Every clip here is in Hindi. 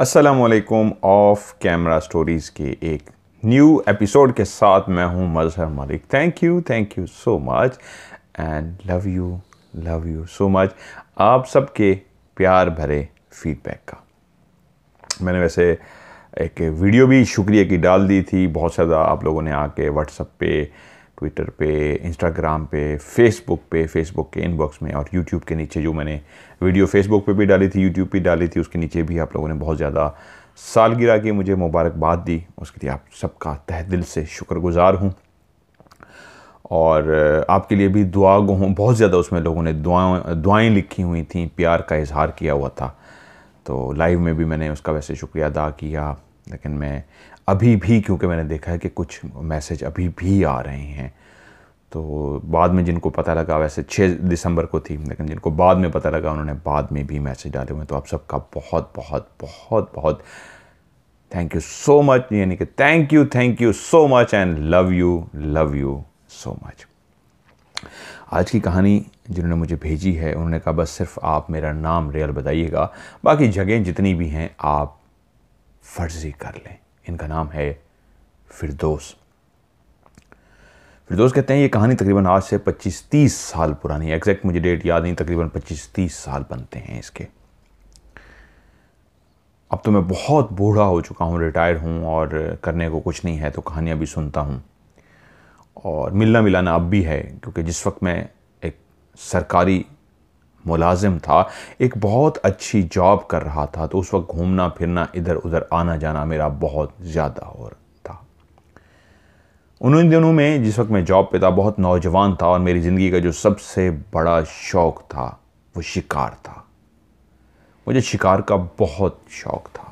असलकुम ऑफ कैमरा स्टोरीज़ के एक न्यू एपिसोड के साथ मैं हूँ Mazhar Malik thank you thank you so much and love you love you so much आप सबके प्यार भरे फीडबैक का मैंने वैसे एक वीडियो भी शुक्रिया की डाल दी थी बहुत ज़्यादा आप लोगों ने आके व्हाट्सअप पे ट्विटर पे इंस्टाग्राम पे फेसबुक पे फेसबुक के इनबॉक्स में और यूट्यूब के नीचे जो मैंने वीडियो फेसबुक पे भी डाली थी यूट्यूब पे डाली थी उसके नीचे भी आप लोगों ने बहुत ज़्यादा सालगिरह की मुझे मुबारकबाद दी उसके लिए आप सबका तह दिल से शुक्रगुजार हूँ और आपके लिए भी दुआ हूँ बहुत ज़्यादा उसमें लोगों ने दुआएं दुआएं लिखी हुई थी प्यार का इजहार किया हुआ था तो लाइव में भी मैंने उसका वैसे शुक्रिया अदा किया लेकिन मैं अभी भी क्योंकि मैंने देखा है कि कुछ मैसेज अभी भी आ रहे हैं तो बाद में जिनको पता लगा वैसे 6 दिसंबर को थी लेकिन जिनको बाद में पता लगा उन्होंने बाद में भी मैसेज डाले हुए तो आप सबका बहुत बहुत बहुत बहुत थैंक यू सो मच यानी कि thank you thank you so much and love you love you so much आज की कहानी जिन्होंने मुझे भेजी है उन्होंने कहा बस सिर्फ आप मेरा नाम रियल बताइएगा बाकी जगह जितनी भी हैं आप फर्जी कर लें इनका नाम है फिरदोस फिरदोस कहते हैं ये कहानी तकरीबन आज से 25-30 साल पुरानी है एग्जैक्ट मुझे डेट याद नहीं तकरीबन 25-30 साल बनते हैं इसके अब तो मैं बहुत बूढ़ा हो चुका हूँ रिटायर हूँ और करने को कुछ नहीं है तो कहानियाँ भी सुनता हूँ और मिलना मिलाना अब भी है क्योंकि जिस वक्त मैं एक सरकारी मुलाजिम था एक बहुत अच्छी जॉब कर रहा था तो उस वक्त घूमना फिरना इधर उधर आना जाना मेरा बहुत ज़्यादा हो था उन दिनों में जिस वक्त मैं जॉब पे था बहुत नौजवान था और मेरी ज़िंदगी का जो सबसे बड़ा शौक़ था वो शिकार था मुझे शिकार का बहुत शौक़ था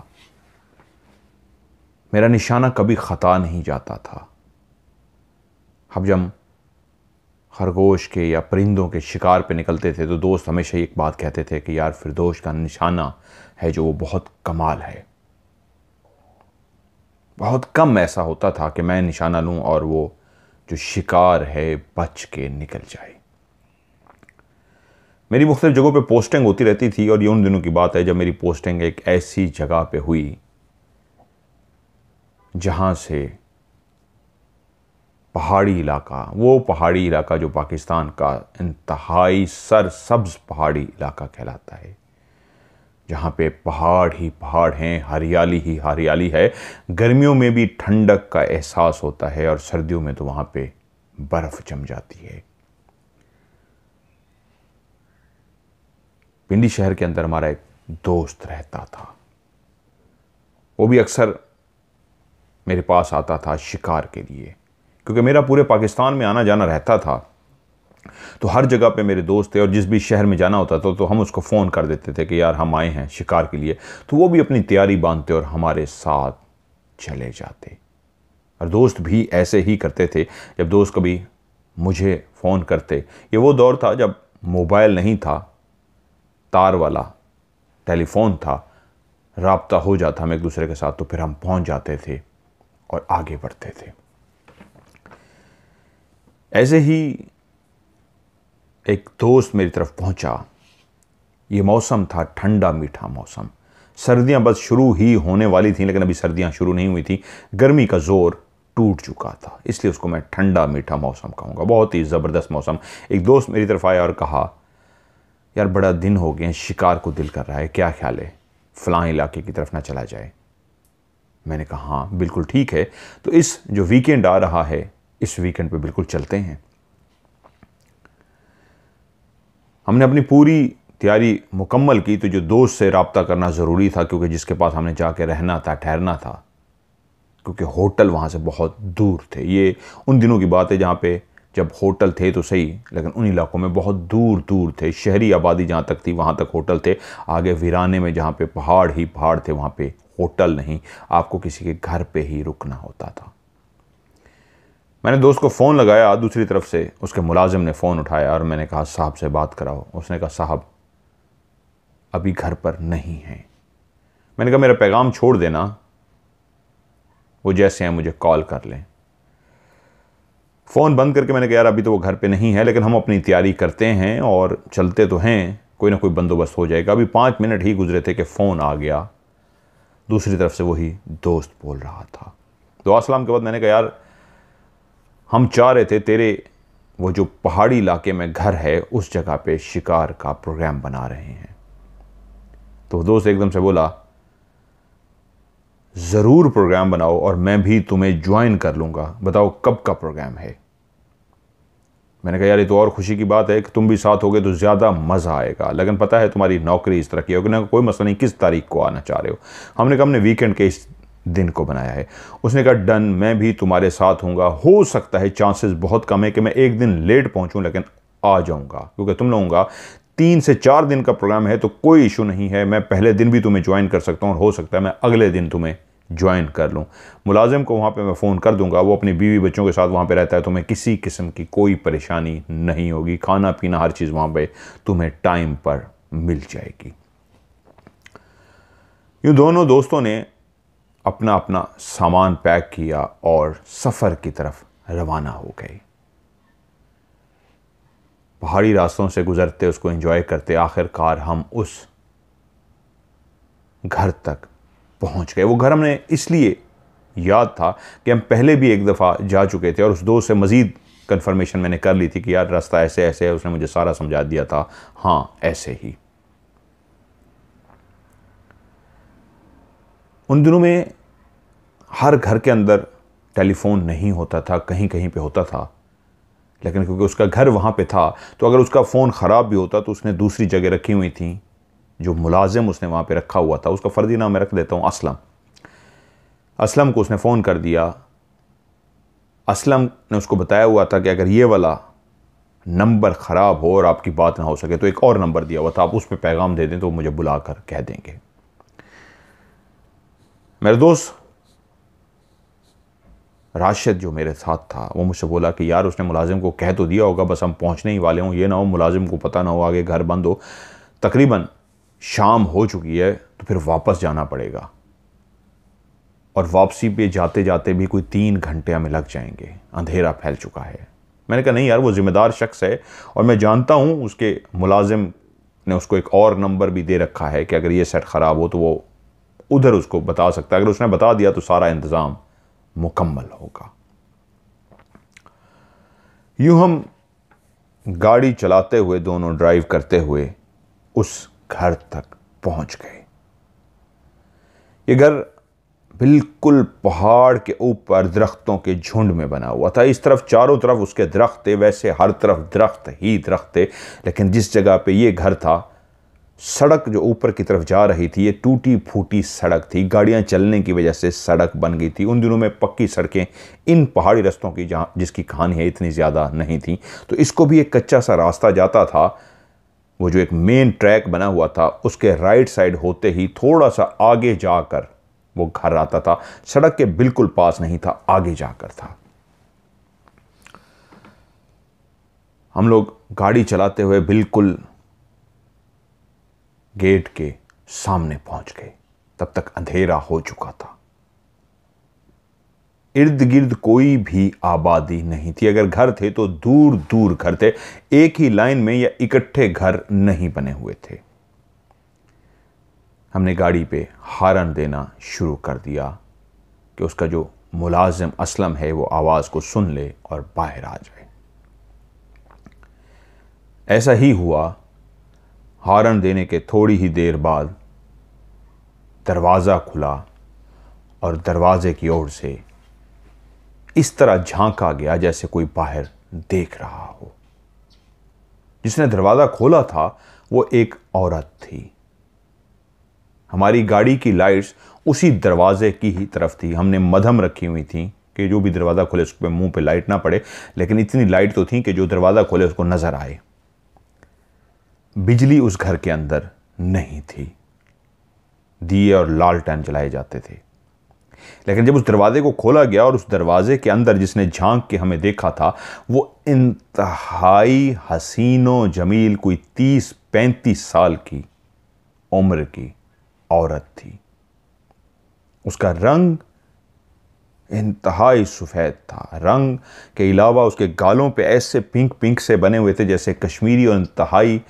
मेरा निशाना कभी ख़ता नहीं जाता था अब जब खरगोश के या परिंदों के शिकार पे निकलते थे तो दोस्त हमेशा एक बात कहते थे कि यार फिरदोश का निशाना है जो वो बहुत कमाल है बहुत कम ऐसा होता था कि मैं निशाना लूं और वो जो शिकार है बच के निकल जाए मेरी मुख्तलिफ जगहों पे पोस्टिंग होती रहती थी और ये उन दिनों की बात है जब मेरी पोस्टिंग एक ऐसी जगह पे हुई जहाँ से पहाड़ी इलाका वो पहाड़ी इलाका जो पाकिस्तान का इंतहाई सरसब्ज पहाड़ी इलाका कहलाता है जहाँ पे पहाड़ ही पहाड़ हैं हरियाली ही हरियाली है गर्मियों में भी ठंडक का एहसास होता है और सर्दियों में तो वहाँ पे बर्फ़ जम जाती है पिंडी शहर के अंदर हमारा एक दोस्त रहता था वो भी अक्सर मेरे पास आता था शिकार के लिए क्योंकि मेरा पूरे पाकिस्तान में आना जाना रहता था तो हर जगह पे मेरे दोस्त थे और जिस भी शहर में जाना होता था तो हम उसको फ़ोन कर देते थे कि यार हम आए हैं शिकार के लिए तो वो भी अपनी तैयारी बांधते और हमारे साथ चले जाते और दोस्त भी ऐसे ही करते थे जब दोस्त कभी मुझे फ़ोन करते ये वो दौर था जब मोबाइल नहीं था तार वाला टेलीफोन था रबता हो जाता हम एक दूसरे के साथ तो फिर हम पहुँच जाते थे और आगे बढ़ते थे ऐसे ही एक दोस्त मेरी तरफ पहुंचा ये मौसम था ठंडा मीठा मौसम सर्दियां बस शुरू ही होने वाली थी लेकिन अभी सर्दियां शुरू नहीं हुई थी गर्मी का ज़ोर टूट चुका था इसलिए उसको मैं ठंडा मीठा मौसम कहूँगा बहुत ही ज़बरदस्त मौसम एक दोस्त मेरी तरफ आया और कहा यार बड़ा दिन हो गया शिकार को दिल कर रहा है क्या ख्याल है फ़लाँ इलाके की तरफ ना चला जाए मैंने कहा हाँ बिल्कुल ठीक है तो इस जो वीकेंड आ रहा है इस वीकेंड पे बिल्कुल चलते हैं हमने अपनी पूरी तैयारी मुकम्मल की तो जो दोस्त से रबता करना ज़रूरी था क्योंकि जिसके पास हमने जाके रहना था ठहरना था क्योंकि होटल वहाँ से बहुत दूर थे ये उन दिनों की बात है जहाँ पे जब होटल थे तो सही लेकिन उन इलाकों में बहुत दूर दूर थे शहरी आबादी जहाँ तक थी वहाँ तक होटल थे आगे वीराने में जहाँ पे पहाड़ ही पहाड़ थे वहाँ पे होटल नहीं आपको किसी के घर पे ही रुकना होता था मैंने दोस्त को फ़ोन लगाया दूसरी तरफ से उसके मुलाजिम ने फ़ोन उठाया और मैंने कहा साहब से बात कराओ उसने कहा साहब अभी घर पर नहीं हैं मैंने कहा मेरा पैगाम छोड़ देना वो जैसे हैं मुझे कॉल कर लें फ़ोन बंद करके मैंने कहा यार अभी तो वो घर पे नहीं है लेकिन हम अपनी तैयारी करते हैं और चलते तो हैं कोई ना कोई बंदोबस्त हो जाएगा अभी पाँच मिनट ही गुजरे थे कि फ़ोन आ गया दूसरी तरफ से वही दोस्त बोल रहा था दुआ सलाम के बाद मैंने कहा यार हम चाह रहे थे तेरे वो जो पहाड़ी इलाके में घर है उस जगह पे शिकार का प्रोग्राम बना रहे हैं तो दोस्त एकदम से बोला ज़रूर प्रोग्राम बनाओ और मैं भी तुम्हें ज्वाइन कर लूंगा बताओ कब का प्रोग्राम है मैंने कहा यार ये तो और खुशी की बात है कि तुम भी साथ होगे तो ज़्यादा मज़ा आएगा लेकिन पता है तुम्हारी नौकरी इस तरह की होगी ना कोई मसला नहीं किस तारीख को आना चाह रहे हो हमने कहा हमने वीकेंड के इस दिन को बनाया है उसने कहा डन मैं भी तुम्हारे साथ हूँगा हो सकता है चांसेस बहुत कम है कि मैं एक दिन लेट पहुँचूँ लेकिन आ जाऊँगा क्योंकि तुम लोगों का तीन से चार दिन का प्रोग्राम है तो कोई इशू नहीं है मैं पहले दिन भी तुम्हें ज्वाइन कर सकता हूँ और हो सकता है मैं अगले दिन तुम्हें ज्वाइन कर लूँ मुलाजिम को वहाँ पर मैं फ़ोन कर दूंगा वो अपनी बीवी बच्चों के साथ वहाँ पर रहता है तुम्हें तो किसी किस्म की कोई परेशानी नहीं होगी खाना पीना हर चीज़ वहाँ पर तुम्हें टाइम पर मिल जाएगी यूँ दोनों दोस्तों ने अपना अपना सामान पैक किया और सफ़र की तरफ रवाना हो गए पहाड़ी रास्तों से गुज़रते उसको एंजॉय करते आखिरकार हम उस घर तक पहुंच गए वो घर हमने इसलिए याद था कि हम पहले भी एक दफ़ा जा चुके थे और उस दोस्त से मज़ीद कन्फर्मेशन मैंने कर ली थी कि यार रास्ता ऐसे ऐसे है उसने मुझे सारा समझा दिया था हाँ ऐसे ही उन दिनों में हर घर के अंदर टेलीफोन नहीं होता था कहीं कहीं पे होता था लेकिन क्योंकि उसका घर वहाँ पे था तो अगर उसका फ़ोन ख़राब भी होता तो उसने दूसरी जगह रखी हुई थी जो मुलाजिम उसने वहाँ पे रखा हुआ था उसका फ़र्जी नाम मैं रख देता हूँ असलम असलम को उसने फ़ोन कर दिया असलम ने उसको बताया हुआ था कि अगर ये वाला नंबर ख़राब हो और आपकी बात ना हो सके तो एक और नंबर दिया हुआ था आप उस पर पैगाम दे दें तो मुझे बुला कर कह देंगे मेरे दोस्त राशिद जो मेरे साथ था वो मुझसे बोला कि यार उसने मुलाजिम को कह तो दिया होगा बस हम पहुंचने ही वाले हों ये ना हो मुलाजिम को पता ना हो आगे घर बंद हो तकरीबन शाम हो चुकी है तो फिर वापस जाना पड़ेगा और वापसी पे जाते जाते भी कोई तीन घंटे हमें लग जाएंगे अंधेरा फैल चुका है मैंने कहा नहीं यार वो ज़िम्मेदार शख्स है और मैं जानता हूँ उसके मुलाजिम ने उसको एक और नंबर भी दे रखा है कि अगर ये सेट ख़राब हो तो वो उधर उसको बता सकता है अगर उसने बता दिया तो सारा इंतज़ाम मुकम्मल होगा यूं हम गाड़ी चलाते हुए दोनों ड्राइव करते हुए उस घर तक पहुंच गए ये घर बिल्कुल पहाड़ के ऊपर दरख्तों के झुंड में बना हुआ था इस तरफ चारों तरफ उसके दरख्त थे वैसे हर तरफ दरख्त ही दरख्त थे लेकिन जिस जगह पे ये घर था सड़क जो ऊपर की तरफ जा रही थी ये टूटी फूटी सड़क थी गाड़ियां चलने की वजह से सड़क बन गई थी उन दिनों में पक्की सड़कें इन पहाड़ी रस्तों की जहाँ जिसकी कहानी है इतनी ज़्यादा नहीं थी तो इसको भी एक कच्चा सा रास्ता जाता था वो जो एक मेन ट्रैक बना हुआ था उसके राइट साइड होते ही थोड़ा सा आगे जाकर वो घर आता था सड़क के बिल्कुल पास नहीं था आगे जाकर था हम लोग गाड़ी चलाते हुए बिल्कुल गेट के सामने पहुंच गए तब तक अंधेरा हो चुका था इर्द गिर्द कोई भी आबादी नहीं थी अगर घर थे तो दूर दूर घर थे एक ही लाइन में या इकट्ठे घर नहीं बने हुए थे हमने गाड़ी पे हारन देना शुरू कर दिया कि उसका जो मुलाजिम असलम है वो आवाज़ को सुन ले और बाहर आ जाए ऐसा ही हुआ हॉर्न देने के थोड़ी ही देर बाद दरवाज़ा खुला और दरवाज़े की ओर से इस तरह झांका गया जैसे कोई बाहर देख रहा हो जिसने दरवाज़ा खोला था वो एक औरत थी हमारी गाड़ी की लाइट्स उसी दरवाज़े की ही तरफ थी हमने मधम रखी हुई थी कि जो भी दरवाज़ा खोले उस पर पे लाइट ना पड़े लेकिन इतनी लाइट तो थी कि जो दरवाज़ा खोले उसको नज़र आए बिजली उस घर के अंदर नहीं थी दिए और लाल टैन जलाए जाते थे लेकिन जब उस दरवाज़े को खोला गया और उस दरवाज़े के अंदर जिसने झांक के हमें देखा था वो इंतहाई हसीनो जमील कोई तीस पैंतीस साल की उम्र की औरत थी उसका रंग इंतहाई सफ़ेद था रंग के अलावा उसके गालों पे ऐसे पिंक पिंक से बने हुए थे जैसे कश्मीरी और इंतहाई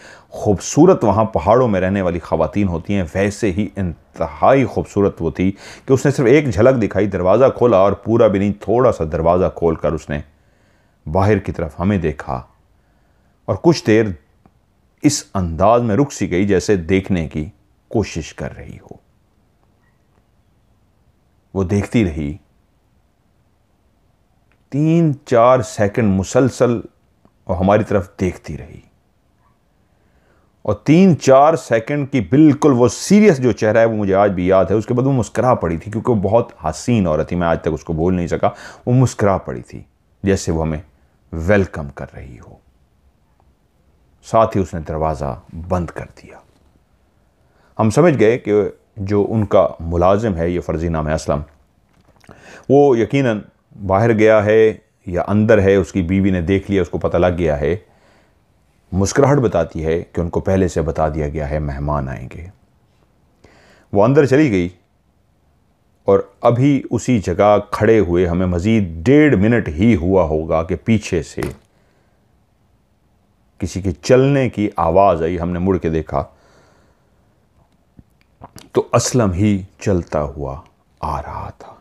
खूबसूरत वहाँ पहाड़ों में रहने वाली खातन होती हैं वैसे ही इंतहाई खूबसूरत वो थी कि उसने सिर्फ एक झलक दिखाई दरवाज़ा खोला और पूरा भी नहीं थोड़ा सा दरवाज़ा खोल कर उसने बाहर की तरफ हमें देखा और कुछ देर इस अंदाज में रुक सी गई जैसे देखने की कोशिश कर रही हो वो देखती रही तीन चार सेकंड मुसलसल और हमारी तरफ देखती रही और तीन चार सेकंड की बिल्कुल वो सीरियस जो चेहरा है वो मुझे आज भी याद है उसके बाद वो मुस्करा पड़ी थी क्योंकि वो बहुत हसीन औरत थी मैं आज तक उसको बोल नहीं सका वो मुस्करा पड़ी थी जैसे वो हमें वेलकम कर रही हो साथ ही उसने दरवाज़ा बंद कर दिया हम समझ गए कि जो उनका मुलाजिम है ये फ़र्जी नाम है असलम वो यकीनन बाहर गया है या अंदर है उसकी बीवी ने देख लिया उसको पता लग गया है मुस्कुराहट बताती है कि उनको पहले से बता दिया गया है मेहमान आएंगे वो अंदर चली गई और अभी उसी जगह खड़े हुए हमें मज़ीद डेढ़ मिनट ही हुआ होगा कि पीछे से किसी के चलने की आवाज़ आई हमने मुड़ के देखा तो असलम ही चलता हुआ आ रहा था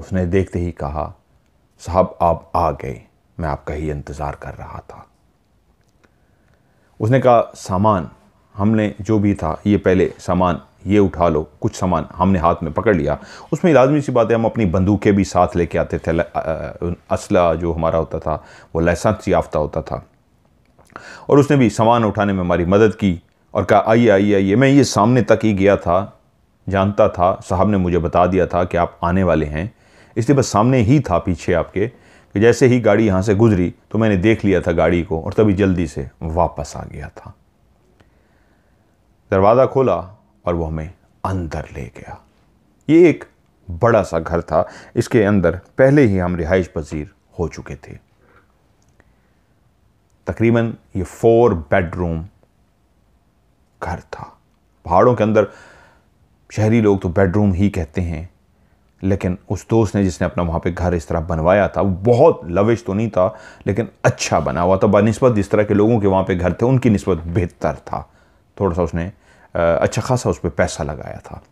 उसने देखते ही कहा साहब आप आ गए मैं आपका ही इंतज़ार कर रहा था उसने कहा सामान हमने जो भी था ये पहले सामान ये उठा लो कुछ सामान हमने हाथ में पकड़ लिया उसमें लाजमी सी बात है हम अपनी बंदूकें भी साथ लेके आते थे असला जो हमारा होता था वो लाइसेंस याफ्ता होता था और उसने भी सामान उठाने में हमारी मदद की और कहा आइए आइए आइए मैं ये सामने तक ही गया था जानता था साहब ने मुझे बता दिया था कि आप आने वाले हैं इसलिए बस सामने ही था पीछे आपके कि जैसे ही गाड़ी यहाँ से गुजरी तो मैंने देख लिया था गाड़ी को और तभी जल्दी से वापस आ गया था दरवाज़ा खोला और वो हमें अंदर ले गया ये एक बड़ा सा घर था इसके अंदर पहले ही हम रिहाइश पजीर हो चुके थे तकरीबन ये फोर बेडरूम घर था पहाड़ों के अंदर शहरी लोग तो बेडरूम ही कहते हैं लेकिन उस दोस्त ने जिसने अपना वहाँ पे घर इस तरह बनवाया था बहुत लविश तो नहीं था लेकिन अच्छा बना हुआ था बनस्बत जिस तरह के लोगों के वहाँ पे घर थे उनकी नस्बत बेहतर था थोड़ा सा उसने अच्छा खासा उस पर पैसा लगाया था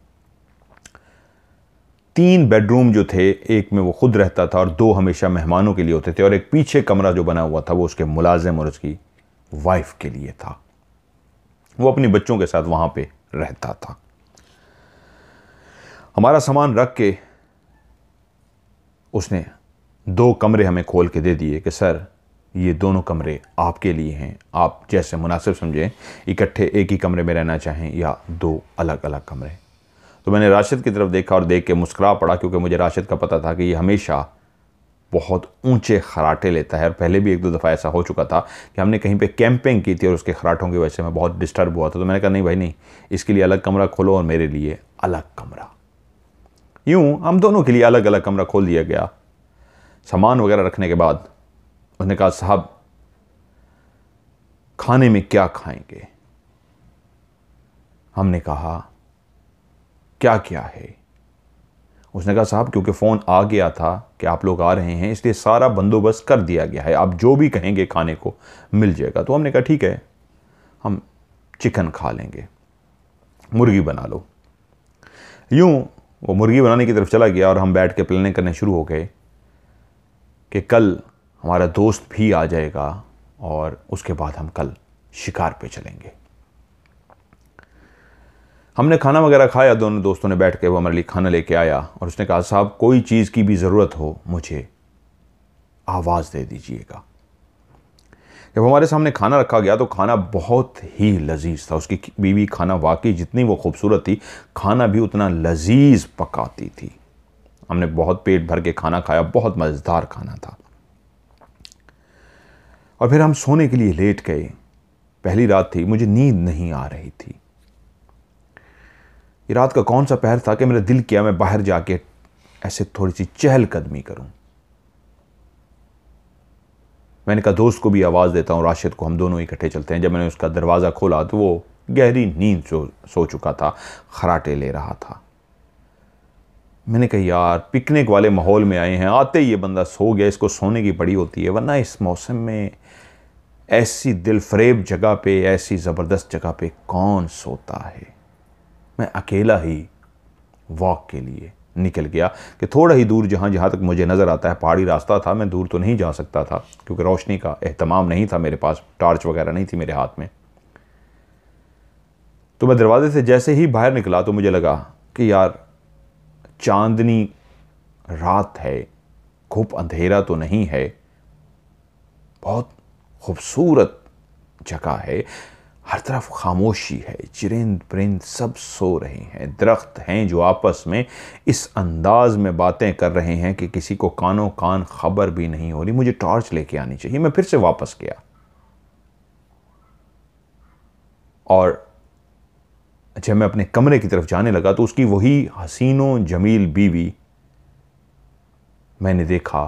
तीन बेडरूम जो थे एक में वो खुद रहता था और दो हमेशा मेहमानों के लिए होते थे और एक पीछे कमरा जो बना हुआ था वो उसके मुलाजिम और उसकी वाइफ के लिए था वो अपने बच्चों के साथ वहाँ पर रहता था हमारा सामान रख के उसने दो कमरे हमें खोल के दे दिए कि सर ये दोनों कमरे आपके लिए हैं आप जैसे मुनासिब समझें इकट्ठे एक ही कमरे में रहना चाहें या दो अलग अलग कमरे तो मैंने राशिद की तरफ देखा और देख के मुस्करा पड़ा क्योंकि मुझे राशिद का पता था कि ये हमेशा बहुत ऊंचे खराटे लेता है और पहले भी एक दो दफ़ा ऐसा हो चुका था कि हमने कहीं पे कैंपिंग की थी और उसके खराटों की वजह से मैं बहुत डिस्टर्ब हुआ था तो मैंने कहा नहीं भाई नहीं इसके लिए अलग कमरा खोलो और मेरे लिए अलग कमरा यूं हम दोनों के लिए अलग अलग कमरा खोल दिया गया सामान वगैरह रखने के बाद उसने कहा साहब खाने में क्या खाएंगे हमने कहा क्या क्या है उसने कहा साहब क्योंकि फ़ोन आ गया था कि आप लोग आ रहे हैं इसलिए सारा बंदोबस्त कर दिया गया है आप जो भी कहेंगे खाने को मिल जाएगा तो हमने कहा ठीक है हम चिकन खा लेंगे मुर्गी बना लो यूं वो मुर्गी बनाने की तरफ चला गया और हम बैठ के प्लानिंग करने शुरू हो गए कि कल हमारा दोस्त भी आ जाएगा और उसके बाद हम कल शिकार पे चलेंगे हमने खाना वगैरह खाया दोनों दोस्तों ने बैठ के वो हमारे लिए खाना लेके आया और उसने कहा साहब कोई चीज़ की भी ज़रूरत हो मुझे आवाज़ दे दीजिएगा जब हमारे सामने खाना रखा गया तो खाना बहुत ही लजीज था उसकी बीवी खाना वाकई जितनी वो खूबसूरत थी खाना भी उतना लजीज पकाती थी हमने बहुत पेट भर के खाना खाया बहुत मज़ेदार खाना था और फिर हम सोने के लिए लेट गए पहली रात थी मुझे नींद नहीं आ रही थी ये रात का कौन सा पहर था कि मेरा दिल किया मैं बाहर जाके ऐसे थोड़ी सी चहलकदमी करूं मैंने कहा दोस्त को भी आवाज़ देता हूँ राशिद को हम दोनों इकट्ठे चलते हैं जब मैंने उसका दरवाज़ा खोला तो वो गहरी नींद सो सो चुका था खराटे ले रहा था मैंने कहा यार पिकनिक वाले माहौल में आए हैं आते ही ये बंदा सो गया इसको सोने की पड़ी होती है वरना इस मौसम में ऐसी दिलफरेब जगह पे ऐसी ज़बरदस्त जगह पे कौन सोता है मैं अकेला ही वॉक के लिए निकल गया कि थोड़ा ही दूर जहाँ जहाँ तक मुझे नज़र आता है पहाड़ी रास्ता था मैं दूर तो नहीं जा सकता था क्योंकि रोशनी का अहतमाम नहीं था मेरे पास टार्च वगैरह नहीं थी मेरे हाथ में तो मैं दरवाज़े से जैसे ही बाहर निकला तो मुझे लगा कि यार चांदनी रात है खूब अंधेरा तो नहीं है बहुत खूबसूरत जगह है हर तरफ खामोशी है चिरिंद परिंद सब सो रहे हैं दरख्त हैं जो आपस में इस अंदाज में बातें कर रहे हैं कि किसी को कानों कान खबर भी नहीं हो रही मुझे टॉर्च लेके आनी चाहिए मैं फिर से वापस गया और जब मैं अपने कमरे की तरफ जाने लगा तो उसकी वही हसीनों जमील बीवी मैंने देखा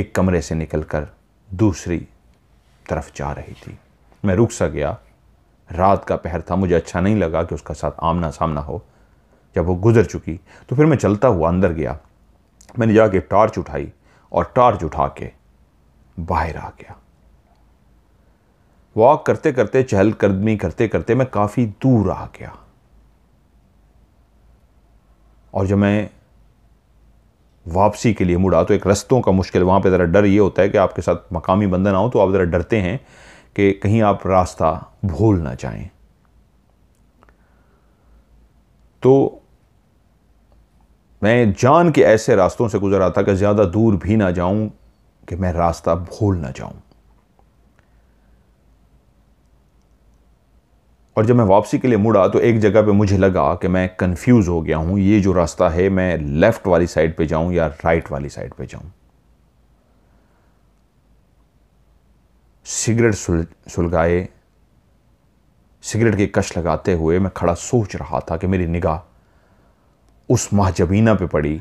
एक कमरे से निकलकर दूसरी तरफ जा रही थी मैं रुक सा गया रात का पहर था मुझे अच्छा नहीं लगा कि उसका साथ आमना सामना हो जब वो गुजर चुकी तो फिर मैं चलता हुआ अंदर गया मैंने जाके टार्च उठाई और टार्च उठा के बाहर आ गया वॉक करते करते चहलकदमी करते करते मैं काफ़ी दूर आ गया और जब मैं वापसी के लिए मुड़ा तो एक रस्तों का मुश्किल वहाँ पे ज़रा डर ये होता है कि आपके साथ मकामी बंधन आओ तो आप ज़रा डरते हैं कि कहीं आप रास्ता भूल ना चाहें तो मैं जान के ऐसे रास्तों से गुजरा था कि ज़्यादा दूर भी ना जाऊं कि मैं रास्ता भूल ना जाऊं और जब मैं वापसी के लिए मुड़ा तो एक जगह पे मुझे लगा कि मैं कंफ्यूज हो गया हूँ ये जो रास्ता है मैं लेफ़्ट वाली साइड पे जाऊँ या राइट वाली साइड पे जाऊँ सिगरेट सुल सुलगाए सिगरेट की कश लगाते हुए मैं खड़ा सोच रहा था कि मेरी निगाह उस महाजबीना पे पड़ी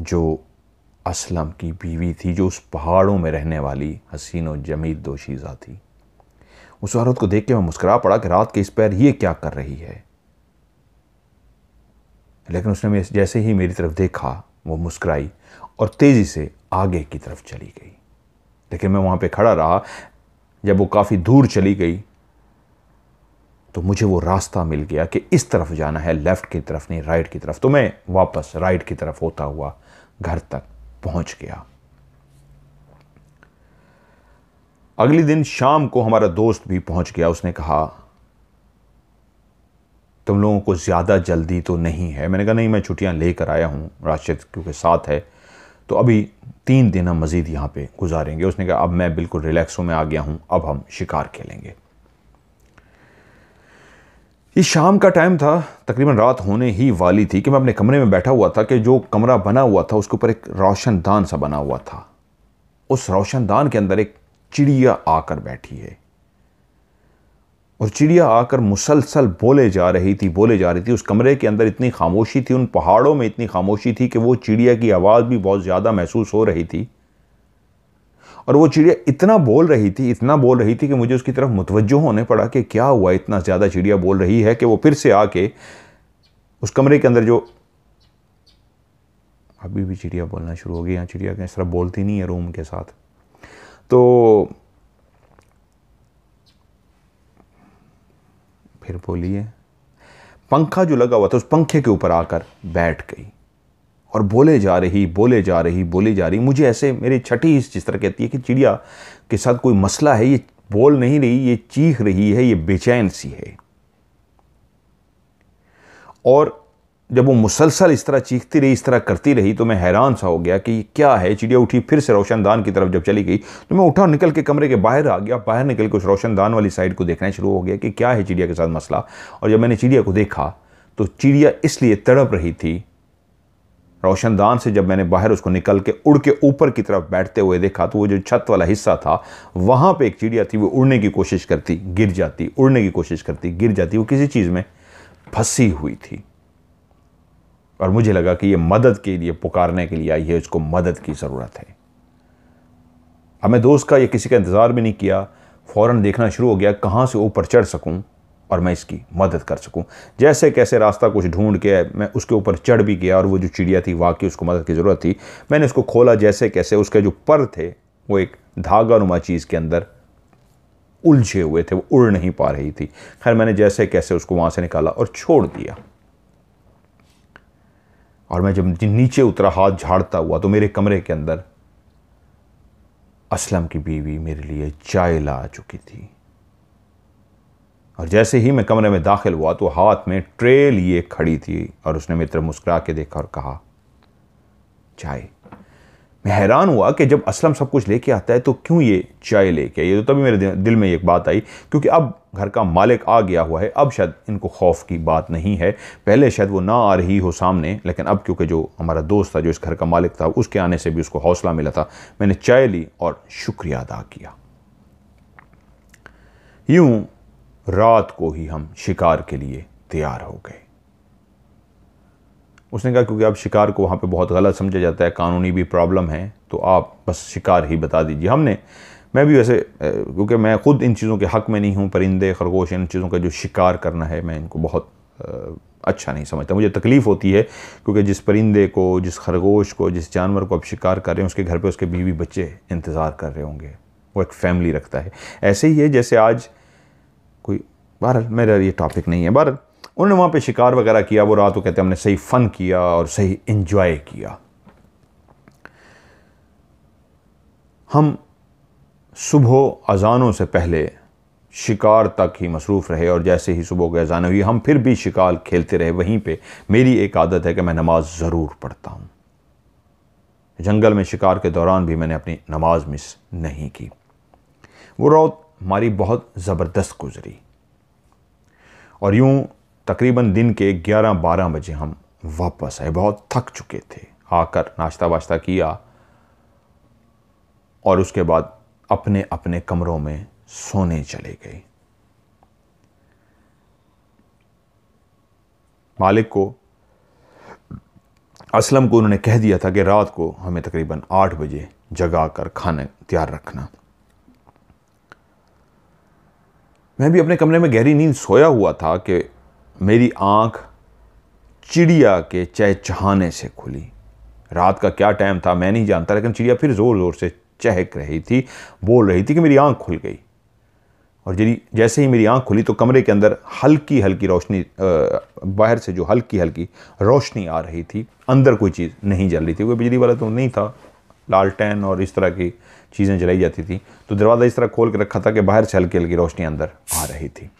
जो असलम की बीवी थी जो उस पहाड़ों में रहने वाली हसीन और जमीद दोशीज़ा थी उस औरत को देख के मैं मुस्कुरा पड़ा कि रात के इस पैर ये क्या कर रही है लेकिन उसने जैसे ही मेरी तरफ देखा वो मुस्कुराई और तेज़ी से आगे की तरफ चली गई लेकिन मैं वहां पे खड़ा रहा जब वो काफ़ी दूर चली गई तो मुझे वो रास्ता मिल गया कि इस तरफ जाना है लेफ़्ट की तरफ नहीं राइट की तरफ तो मैं वापस राइट की तरफ होता हुआ घर तक पहुंच गया अगले दिन शाम को हमारा दोस्त भी पहुंच गया उसने कहा तुम लोगों को ज़्यादा जल्दी तो नहीं है मैंने कहा नहीं मैं छुट्टियां लेकर आया हूँ राशिद क्योंकि साथ है तो अभी तीन दिन हम मज़ीद यहाँ पे गुजारेंगे उसने कहा अब मैं बिल्कुल रिलैक्सों में आ गया हूँ अब हम शिकार खेलेंगे ये शाम का टाइम था तकरीबन रात होने ही वाली थी कि मैं अपने कमरे में बैठा हुआ था कि जो कमरा बना हुआ था उसके ऊपर एक रोशनदान सा बना हुआ था उस रोशनदान के अंदर एक चिड़िया आकर बैठी है और चिड़िया आकर मुसलसल बोले जा रही थी बोले जा रही थी उस कमरे के अंदर इतनी खामोशी थी उन पहाड़ों में इतनी खामोशी थी कि वो चिड़िया की आवाज़ भी बहुत ज़्यादा महसूस हो रही थी और वो चिड़िया इतना बोल रही थी इतना बोल रही थी कि मुझे उसकी तरफ मुतवजो होने पड़ा कि क्या हुआ इतना ज़्यादा चिड़िया बोल रही है कि वो फिर से आके उस कमरे के अंदर जो अभी भी चिड़िया बोलना शुरू हो गई यहाँ चिड़िया के सिर्फ बोलती नहीं है रूम के साथ तो फिर बोलिए पंखा जो लगा हुआ था उस पंखे के ऊपर आकर बैठ गई और बोले जा रही बोले जा रही बोले जा रही मुझे ऐसे मेरी छठी इस जिस तरह कहती है कि चिड़िया के साथ कोई मसला है ये बोल नहीं रही ये चीख रही है ये बेचैन सी है और जब वो मुसलसल इस तरह चीखती रही इस तरह करती रही तो मैं हैरान सा हो गया कि ये क्या है चिड़िया उठी फिर से रोशनदान की तरफ जब चली गई तो मैं उठा निकल के कमरे के बाहर आ गया बाहर निकल के उस रोशनदान वाली साइड को देखना शुरू हो गया कि क्या है चिड़िया के साथ मसला और जब मैंने चिड़िया को देखा तो चिड़िया इसलिए तड़प रही थी रोशनदान से जब मैंने बाहर उसको निकल के उड़ के ऊपर की तरफ बैठते हुए देखा तो वो जो छत वाला हिस्सा था वहाँ पर एक चिड़िया थी वो उड़ने की कोशिश करती गिर जाती उड़ने की कोशिश करती गिर जाती वो किसी चीज़ में फंसी हुई थी और मुझे लगा कि ये मदद के लिए पुकारने के लिए आई है उसको मदद की ज़रूरत है हमें दोस्त का ये किसी का इंतज़ार भी नहीं किया फ़ौर देखना शुरू हो गया कहाँ से ऊपर चढ़ सकूँ और मैं इसकी मदद कर सकूँ जैसे कैसे रास्ता कुछ ढूंढ के मैं उसके ऊपर चढ़ भी गया और वो जो चिड़िया थी वाकई उसको मदद की ज़रूरत थी मैंने उसको खोला जैसे कैसे उसके जो पर थे वो एक धागा नुमा चीज़ के अंदर उलझे हुए थे वो उड़ नहीं पा रही थी खैर मैंने जैसे कैसे उसको वहाँ से निकाला और छोड़ दिया और मैं जब नीचे उतरा हाथ झाड़ता हुआ तो मेरे कमरे के अंदर असलम की बीवी मेरे लिए चाय ला चुकी थी और जैसे ही मैं कमरे में दाखिल हुआ तो हाथ में ट्रे लिए खड़ी थी और उसने मित्र मुस्कुरा के देखा और कहा चाय मैं हैरान हुआ कि जब असलम सब कुछ लेके आता है तो क्यों ये चाय लेके ये तो तभी मेरे दिल में एक बात आई क्योंकि अब घर का मालिक आ गया हुआ है अब शायद इनको खौफ की बात नहीं है पहले शायद वो ना आ रही हो सामने लेकिन अब क्योंकि जो हमारा दोस्त था जो इस घर का मालिक था उसके आने से भी उसको हौसला मिला था मैंने चाय ली और शुक्रिया अदा किया यूं रात को ही हम शिकार के लिए तैयार हो गए उसने कहा क्योंकि आप शिकार को वहाँ पे बहुत गलत समझा जाता है कानूनी भी प्रॉब्लम है तो आप बस शिकार ही बता दीजिए हमने मैं भी वैसे क्योंकि मैं ख़ुद इन चीज़ों के हक़ में नहीं हूँ परिंदे खरगोश इन चीज़ों का जो शिकार करना है मैं इनको बहुत अच्छा नहीं समझता मुझे तकलीफ़ होती है क्योंकि जिस परिंदे को जिस खरगोश को जिस जानवर को आप शिकार कर रहे हैं उसके घर पर उसके बीवी बच्चे इंतज़ार कर रहे होंगे वो एक फैमिली रखता है ऐसे ही है जैसे आज कोई बहरहाल मेरा ये टॉपिक नहीं है बहरहाल उन्होंने वहाँ पे शिकार वगैरह किया वो रात को कहते हमने सही फ़न किया और सही इन्जॉय किया हम सुबह अजानों से पहले शिकार तक ही मसरूफ़ रहे और जैसे ही सुबह के अजान हुई हम फिर भी शिकार खेलते रहे वहीं पे मेरी एक आदत है कि मैं नमाज़ ज़रूर पढ़ता हूँ जंगल में शिकार के दौरान भी मैंने अपनी नमाज मिस नहीं की वो रात हमारी बहुत ज़बरदस्त गुजरी और यूँ तकरीबन दिन के 11-12 बजे हम वापस आए बहुत थक चुके थे आकर नाश्ता वाश्ता किया और उसके बाद अपने अपने कमरों में सोने चले गए मालिक को असलम को उन्होंने कह दिया था कि रात को हमें तकरीबन आठ बजे जगा कर खाने तैयार रखना मैं भी अपने कमरे में गहरी नींद सोया हुआ था कि मेरी आँख चिड़िया के चहचहाने से खुली रात का क्या टाइम था मैं नहीं जानता लेकिन चिड़िया फिर ज़ोर ज़ोर से चहक रही थी बोल रही थी कि मेरी आँख खुल गई और जी जैसे ही मेरी आँख खुली तो कमरे के अंदर हल्की हल्की रोशनी बाहर से जो हल्की हल्की रोशनी आ रही थी अंदर कोई चीज़ नहीं जल रही थी कोई बिजली वाला तो नहीं था लालटेन और इस तरह की चीज़ें जलाई जाती थी तो दरवाज़ा इस तरह खोल के रखा था कि बाहर से हल्की हल्की रोशनी अंदर आ रही थी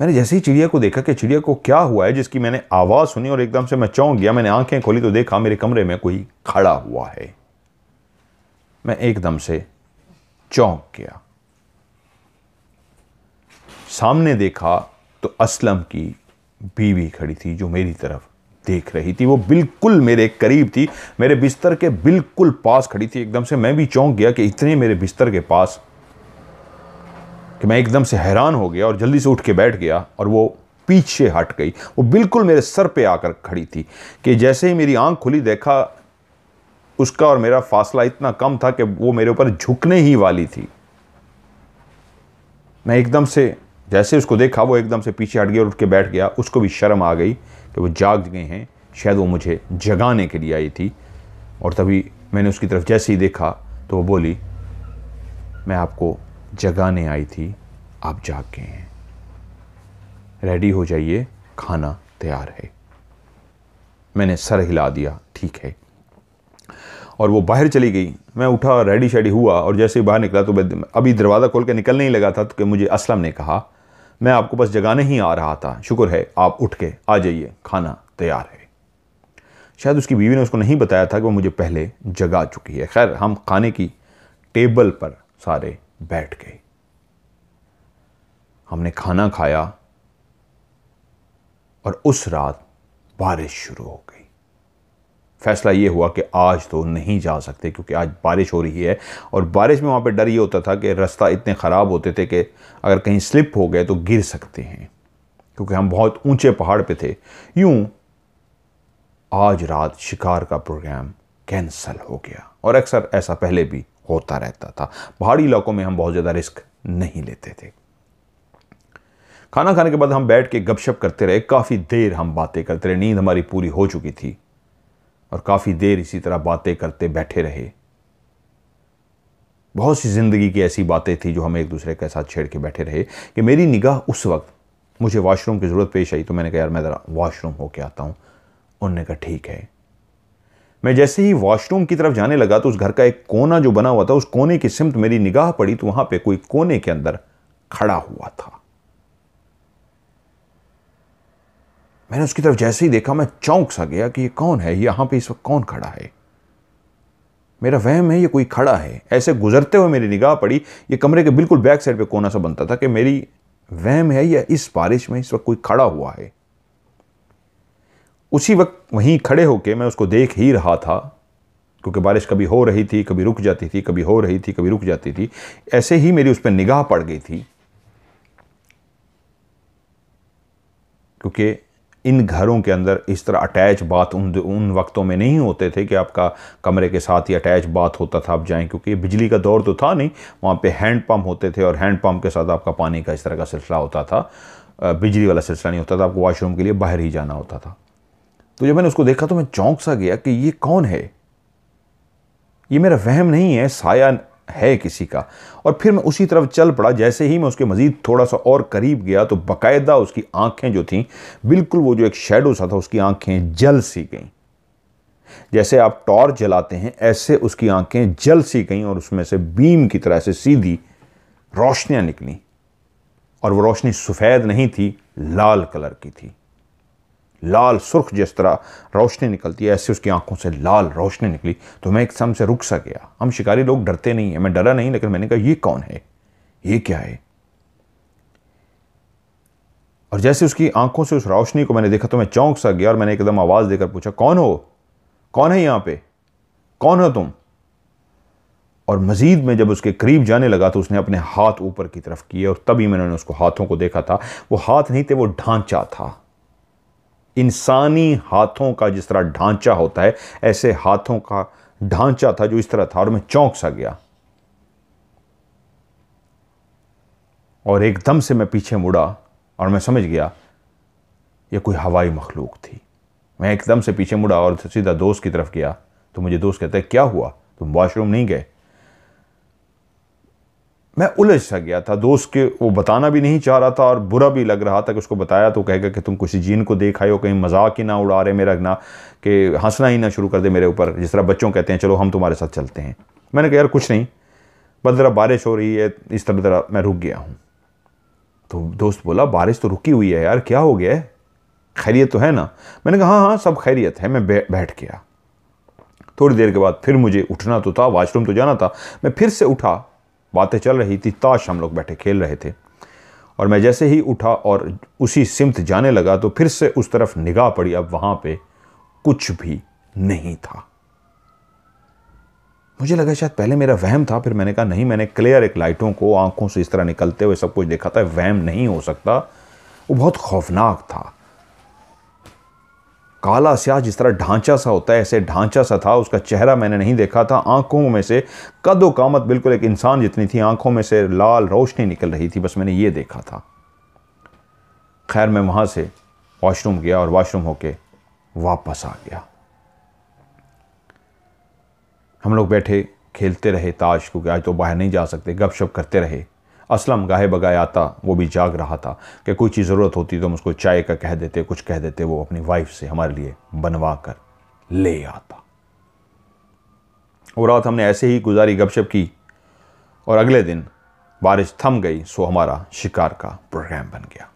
मैंने जैसे ही चिड़िया को देखा कि चिड़िया को क्या हुआ है जिसकी मैंने आवाज़ सुनी और एकदम से मैं चौंक गया मैंने आंखें खोली तो देखा मेरे कमरे में कोई खड़ा हुआ है मैं एकदम से चौंक गया सामने देखा तो असलम की बीवी खड़ी थी जो मेरी तरफ देख रही थी वो बिल्कुल मेरे करीब थी मेरे बिस्तर के बिल्कुल पास खड़ी थी एकदम से मैं भी चौंक गया कि इतने मेरे बिस्तर के पास कि मैं एकदम से हैरान हो गया और जल्दी से उठ के बैठ गया और वो पीछे हट गई वो बिल्कुल मेरे सर पे आकर खड़ी थी कि जैसे ही मेरी आंख खुली देखा उसका और मेरा फासला इतना कम था कि वो मेरे ऊपर झुकने ही वाली थी मैं एकदम से जैसे उसको देखा वो एकदम से पीछे हट गया और उठ के बैठ गया उसको भी शर्म आ गई कि वो जाग गए हैं शायद वो मुझे जगाने के लिए आई थी और तभी मैंने उसकी तरफ जैसे ही देखा तो वो बोली मैं आपको जगाने आई थी आप जाग गए हैं रेडी हो जाइए खाना तैयार है मैंने सर हिला दिया ठीक है और वो बाहर चली गई मैं उठा रेडी शेडी हुआ और जैसे ही बाहर निकला तो अभी दरवाज़ा खोल के निकलने ही लगा था तो कि मुझे असलम ने कहा मैं आपको बस जगाने ही आ रहा था शुक्र है आप उठ के आ जाइए खाना तैयार है शायद उसकी बीवी ने उसको नहीं बताया था कि वो मुझे पहले जगा चुकी है खैर हम खाने की टेबल पर सारे बैठ गई हमने खाना खाया और उस रात बारिश शुरू हो गई फैसला ये हुआ कि आज तो नहीं जा सकते क्योंकि आज बारिश हो रही है और बारिश में वहाँ पे डर ये होता था कि रास्ता इतने ख़राब होते थे कि अगर कहीं स्लिप हो गए तो गिर सकते हैं क्योंकि हम बहुत ऊंचे पहाड़ पे थे यूं आज रात शिकार का प्रोग्राम कैंसल हो गया और अक्सर ऐसा पहले भी होता रहता था पहाड़ी इलाकों में हम बहुत ज़्यादा रिस्क नहीं लेते थे खाना खाने के बाद हम बैठ के गपशप करते रहे काफ़ी देर हम बातें करते रहे नींद हमारी पूरी हो चुकी थी और काफ़ी देर इसी तरह बातें करते बैठे रहे बहुत सी ज़िंदगी की ऐसी बातें थी जो हम एक दूसरे के साथ छेड़ के बैठे रहे कि मेरी निगाह उस वक्त मुझे वॉशरूम की ज़रूरत पेश आई तो मैंने कहा यार मैं ज़रा वॉशरूम होके आता हूँ उनने कहा ठीक है मैं जैसे ही वॉशरूम की तरफ जाने लगा तो उस घर का एक कोना जो बना हुआ था उस कोने की सिमत मेरी निगाह पड़ी तो वहां पे कोई कोने के अंदर खड़ा हुआ था मैंने उसकी तरफ जैसे ही देखा मैं चौंक सा गया कि ये कौन है यहां पे इस वक्त कौन खड़ा है मेरा वहम है ये कोई खड़ा है ऐसे गुजरते हुए मेरी निगाह पड़ी ये कमरे के बिल्कुल बैक साइड पे कोना सा बनता था कि मेरी वहम है या इस बारिश में इस वक्त कोई खड़ा हुआ है उसी वक्त वहीं खड़े होकर मैं उसको देख ही रहा था क्योंकि बारिश कभी हो रही थी कभी रुक जाती थी कभी हो रही थी कभी रुक जाती थी ऐसे ही मेरी उस पर निगाह पड़ गई थी क्योंकि इन घरों के अंदर इस तरह अटैच बात उन उन वक्तों में नहीं होते थे कि आपका कमरे के साथ ही अटैच बात होता था आप जाएं क्योंकि बिजली का दौर तो था नहीं वहाँ पे हैंड पंप होते थे और हैंड पंप के साथ आपका पानी का इस तरह का सिलसिला होता था बिजली वाला सिलसिला नहीं होता था आपको वॉशरूम के लिए बाहर ही जाना होता था तो जब मैंने उसको देखा तो मैं चौंक सा गया कि ये कौन है ये मेरा वहम नहीं है साया है किसी का और फिर मैं उसी तरफ चल पड़ा जैसे ही मैं उसके मज़ीद थोड़ा सा और करीब गया तो बाकायदा उसकी आंखें जो थीं बिल्कुल वो जो एक शेडो सा था उसकी आंखें जल सी गईं जैसे आप टॉर्च जलाते हैं ऐसे उसकी आंखें जल सी गईं और उसमें से बीम की तरह से सीधी रोशनियां निकली और वो रोशनी सफ़ेद नहीं थी लाल कलर की थी लाल सुर्ख जिस तरह रोशनी निकलती है ऐसे उसकी आंखों से लाल रोशनी निकली तो मैं एक सम से रुक सा गया हम शिकारी लोग डरते नहीं हैं मैं डरा नहीं लेकिन मैंने कहा ये कौन है ये क्या है और जैसे उसकी आंखों से उस रोशनी को मैंने देखा तो मैं चौंक सा गया और मैंने एकदम आवाज़ देकर पूछा कौन हो कौन है यहां पे कौन हो तुम और मज़ीद में जब उसके करीब जाने लगा तो उसने अपने हाथ ऊपर की तरफ किए और तभी मैंने उसको हाथों को देखा था वो हाथ नहीं थे वो ढांचा था इंसानी हाथों का जिस तरह ढांचा होता है ऐसे हाथों का ढांचा था जो इस तरह था और मैं चौंक सा गया और एकदम से मैं पीछे मुड़ा और मैं समझ गया ये कोई हवाई मखलूक थी मैं एकदम से पीछे मुड़ा और सीधा दोस्त की तरफ गया तो मुझे दोस्त कहता है क्या हुआ तुम वॉशरूम नहीं गए मैं उलझ सा गया था दोस्त के वो बताना भी नहीं चाह रहा था और बुरा भी लग रहा था कि उसको बताया तो कहेगा कि तुम किसी जीन को देख आए हो कहीं मजाक ही ना उड़ा रहे मेरा ना कि हंसना ही ना शुरू कर दे मेरे ऊपर जिस तरह बच्चों कहते हैं चलो हम तुम्हारे साथ चलते हैं मैंने कहा यार कुछ नहीं बस ज़रा बारिश हो रही है इस तरह ज़रा मैं रुक गया हूँ तो दोस्त बोला बारिश तो रुकी हुई है यार क्या हो गया है खैरियत तो है ना मैंने कहा हाँ हाँ सब खैरियत है मैं बैठ गया थोड़ी देर के बाद फिर मुझे उठना तो था वाशरूम तो जाना था मैं फिर से उठा बातें चल रही थी ताश हम लोग बैठे खेल रहे थे और मैं जैसे ही उठा और उसी सिमत जाने लगा तो फिर से उस तरफ निगाह पड़ी अब वहां पे कुछ भी नहीं था मुझे लगा शायद पहले मेरा वहम था फिर मैंने कहा नहीं मैंने क्लियर एक लाइटों को आंखों से इस तरह निकलते हुए सब कुछ देखा था वहम नहीं हो सकता वो बहुत खौफनाक था काला स्याह जिस तरह ढांचा सा होता है ऐसे ढांचा सा था उसका चेहरा मैंने नहीं देखा था आंखों में से कदो कामत बिल्कुल एक इंसान जितनी थी आंखों में से लाल रोशनी निकल रही थी बस मैंने ये देखा था खैर मैं वहाँ से वॉशरूम गया और वॉशरूम होके वापस आ गया हम लोग बैठे खेलते रहे ताश को कि आज तो बाहर नहीं जा सकते गपशप करते रहे असलम गाहे बगाए आता वो भी जाग रहा था कि कोई चीज़ ज़रूरत होती तो हम उसको चाय का कह देते कुछ कह देते वो अपनी वाइफ से हमारे लिए बनवा कर ले आता वो रात हमने ऐसे ही गुजारी गपशप की और अगले दिन बारिश थम गई सो हमारा शिकार का प्रोग्राम बन गया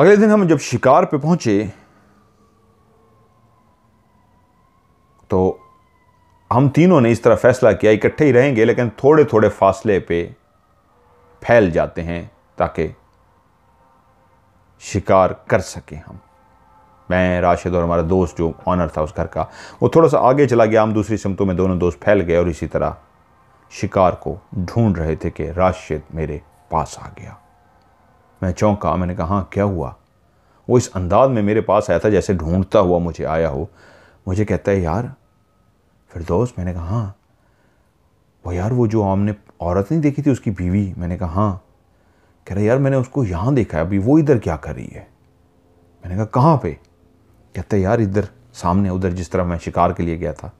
अगले दिन हम जब शिकार पे पहुंचे तो हम तीनों ने इस तरह फैसला किया इकट्ठे ही रहेंगे लेकिन थोड़े थोड़े फासले पे फैल जाते हैं ताकि शिकार कर सकें हम मैं राशिद और हमारा दोस्त जो ऑनर था उस घर का वो थोड़ा सा आगे चला गया हम दूसरी समतों में दोनों दोस्त फैल गए और इसी तरह शिकार को ढूंढ रहे थे कि राशिद मेरे पास आ गया मैं चौंका मैंने कहा हाँ क्या हुआ वो इस अंदाज में मेरे पास आया था जैसे ढूंढता हुआ मुझे आया हो मुझे कहता है यार दोस्त मैंने कहा हाँ वो यार वो जो हमने औरत नहीं देखी थी उसकी बीवी मैंने कहा हाँ कह रहा यार मैंने उसको यहाँ देखा है अभी वो इधर क्या कर रही है मैंने कहा कहाँ पे कहते यार इधर सामने उधर जिस तरह मैं शिकार के लिए गया था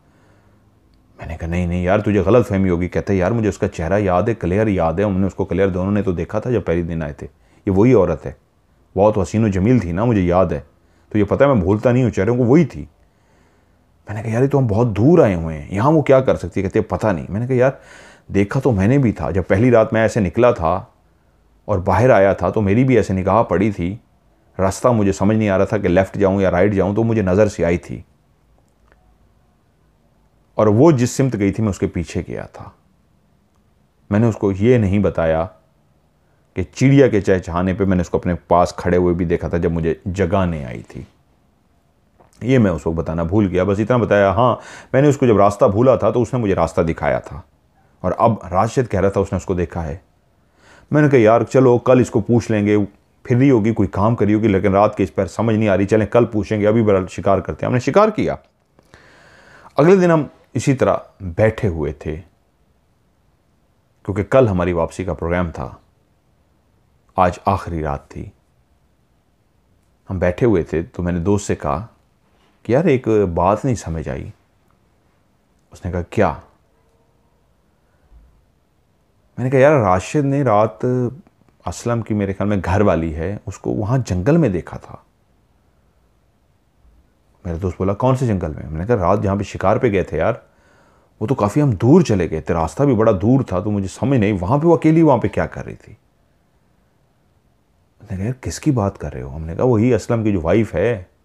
मैंने कहा नहीं नहीं यार तुझे गलत फहमी होगी कहते यार मुझे उसका चेहरा याद है क्लियर याद है हमने उसको क्लियर दोनों ने तो देखा था जब पहले दिन आए थे ये वही औरत है बहुत हसीन जमील थी ना मुझे याद है तो ये पता है मैं भूलता नहीं हूँ चेहरे को वही थी मैंने कहा यार ये तो हम बहुत दूर आए हुए हैं यहाँ वो क्या कर सकती है कहते पता नहीं मैंने कहा यार देखा तो मैंने भी था जब पहली रात मैं ऐसे निकला था और बाहर आया था तो मेरी भी ऐसे निगाह पड़ी थी रास्ता मुझे समझ नहीं आ रहा था कि लेफ़्ट जाऊँ या राइट जाऊँ तो मुझे नज़र से आई थी और वो जिस सिमत गई थी मैं उसके पीछे गया था मैंने उसको ये नहीं बताया कि चिड़िया के चहचहाने पे मैंने उसको अपने पास खड़े हुए भी देखा था जब मुझे जगाने आई थी ये मैं उस वक्त बताना भूल गया बस इतना बताया हाँ मैंने उसको जब रास्ता भूला था तो उसने मुझे रास्ता दिखाया था और अब राशिद कह रहा था उसने उसको देखा है मैंने कहा यार चलो कल इसको पूछ लेंगे फिर रही होगी कोई काम करी होगी लेकिन रात के इस पर समझ नहीं आ रही चलें कल पूछेंगे अभी बड़ा शिकार करते हैं हमने शिकार किया अगले दिन हम इसी तरह बैठे हुए थे क्योंकि कल हमारी वापसी का प्रोग्राम था आज आखिरी रात थी हम बैठे हुए थे तो मैंने दोस्त से कहा कि यार एक बात नहीं समझ आई उसने कहा क्या मैंने कहा यार राशिद ने रात असलम की मेरे ख्याल में घर वाली है उसको वहां जंगल में देखा था मेरे दोस्त बोला कौन से जंगल में मैंने कहा रात जहां पे शिकार पे गए थे यार वो तो काफ़ी हम दूर चले गए थे रास्ता भी बड़ा दूर था तो मुझे समझ नहीं वहां पे वो अकेली वहां पे क्या कर रही थी मैंने कहा यार किसकी बात कर रहे हो हमने कहा वही असलम की जो वाइफ है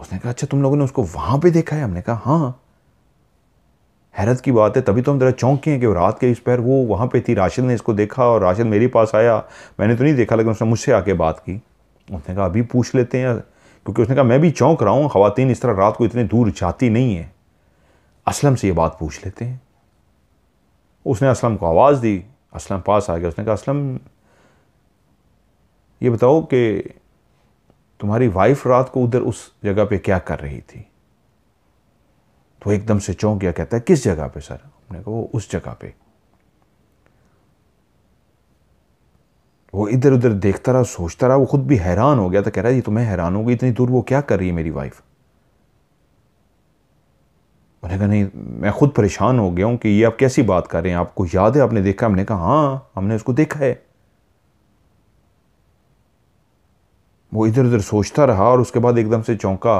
उसने कहा अच्छा तुम लोगों ने उसको वहाँ पे देखा है हमने कहा हाँ हैरत की बात है तभी तो हम ज़रा चौंके हैं कि रात के इस पैर वो वहाँ पे थी राशिद ने इसको देखा और राशिद मेरे पास आया मैंने तो नहीं देखा लेकिन उसने मुझसे आके बात की उसने कहा अभी पूछ लेते हैं क्योंकि उसने कहा मैं भी चौंक रहा हूँ ख़वातीन इस तरह रात को इतनी दूर जाती नहीं है असलम से ये बात पूछ लेते हैं उसने असलम को आवाज़ दी असलम पास आ गया उसने कहा असलम ये बताओ कि तुम्हारी वाइफ रात को उधर उस जगह पे क्या कर रही थी तो एकदम से चौंक गया कहता है किस जगह पे सर हमने कहा वो उस जगह पे वो इधर उधर देखता रहा सोचता रहा वो खुद भी हैरान हो गया था कह रहा है ये तो मैं हैरान हो गई इतनी दूर वो क्या कर रही है मेरी वाइफ उन्हें कहा नहीं मैं खुद परेशान हो गया हूं कि ये आप कैसी बात कर रहे हैं आपको याद है आपने देखा हमने कहा हाँ हमने उसको देखा है वो इधर उधर सोचता रहा और उसके बाद एकदम से चौंका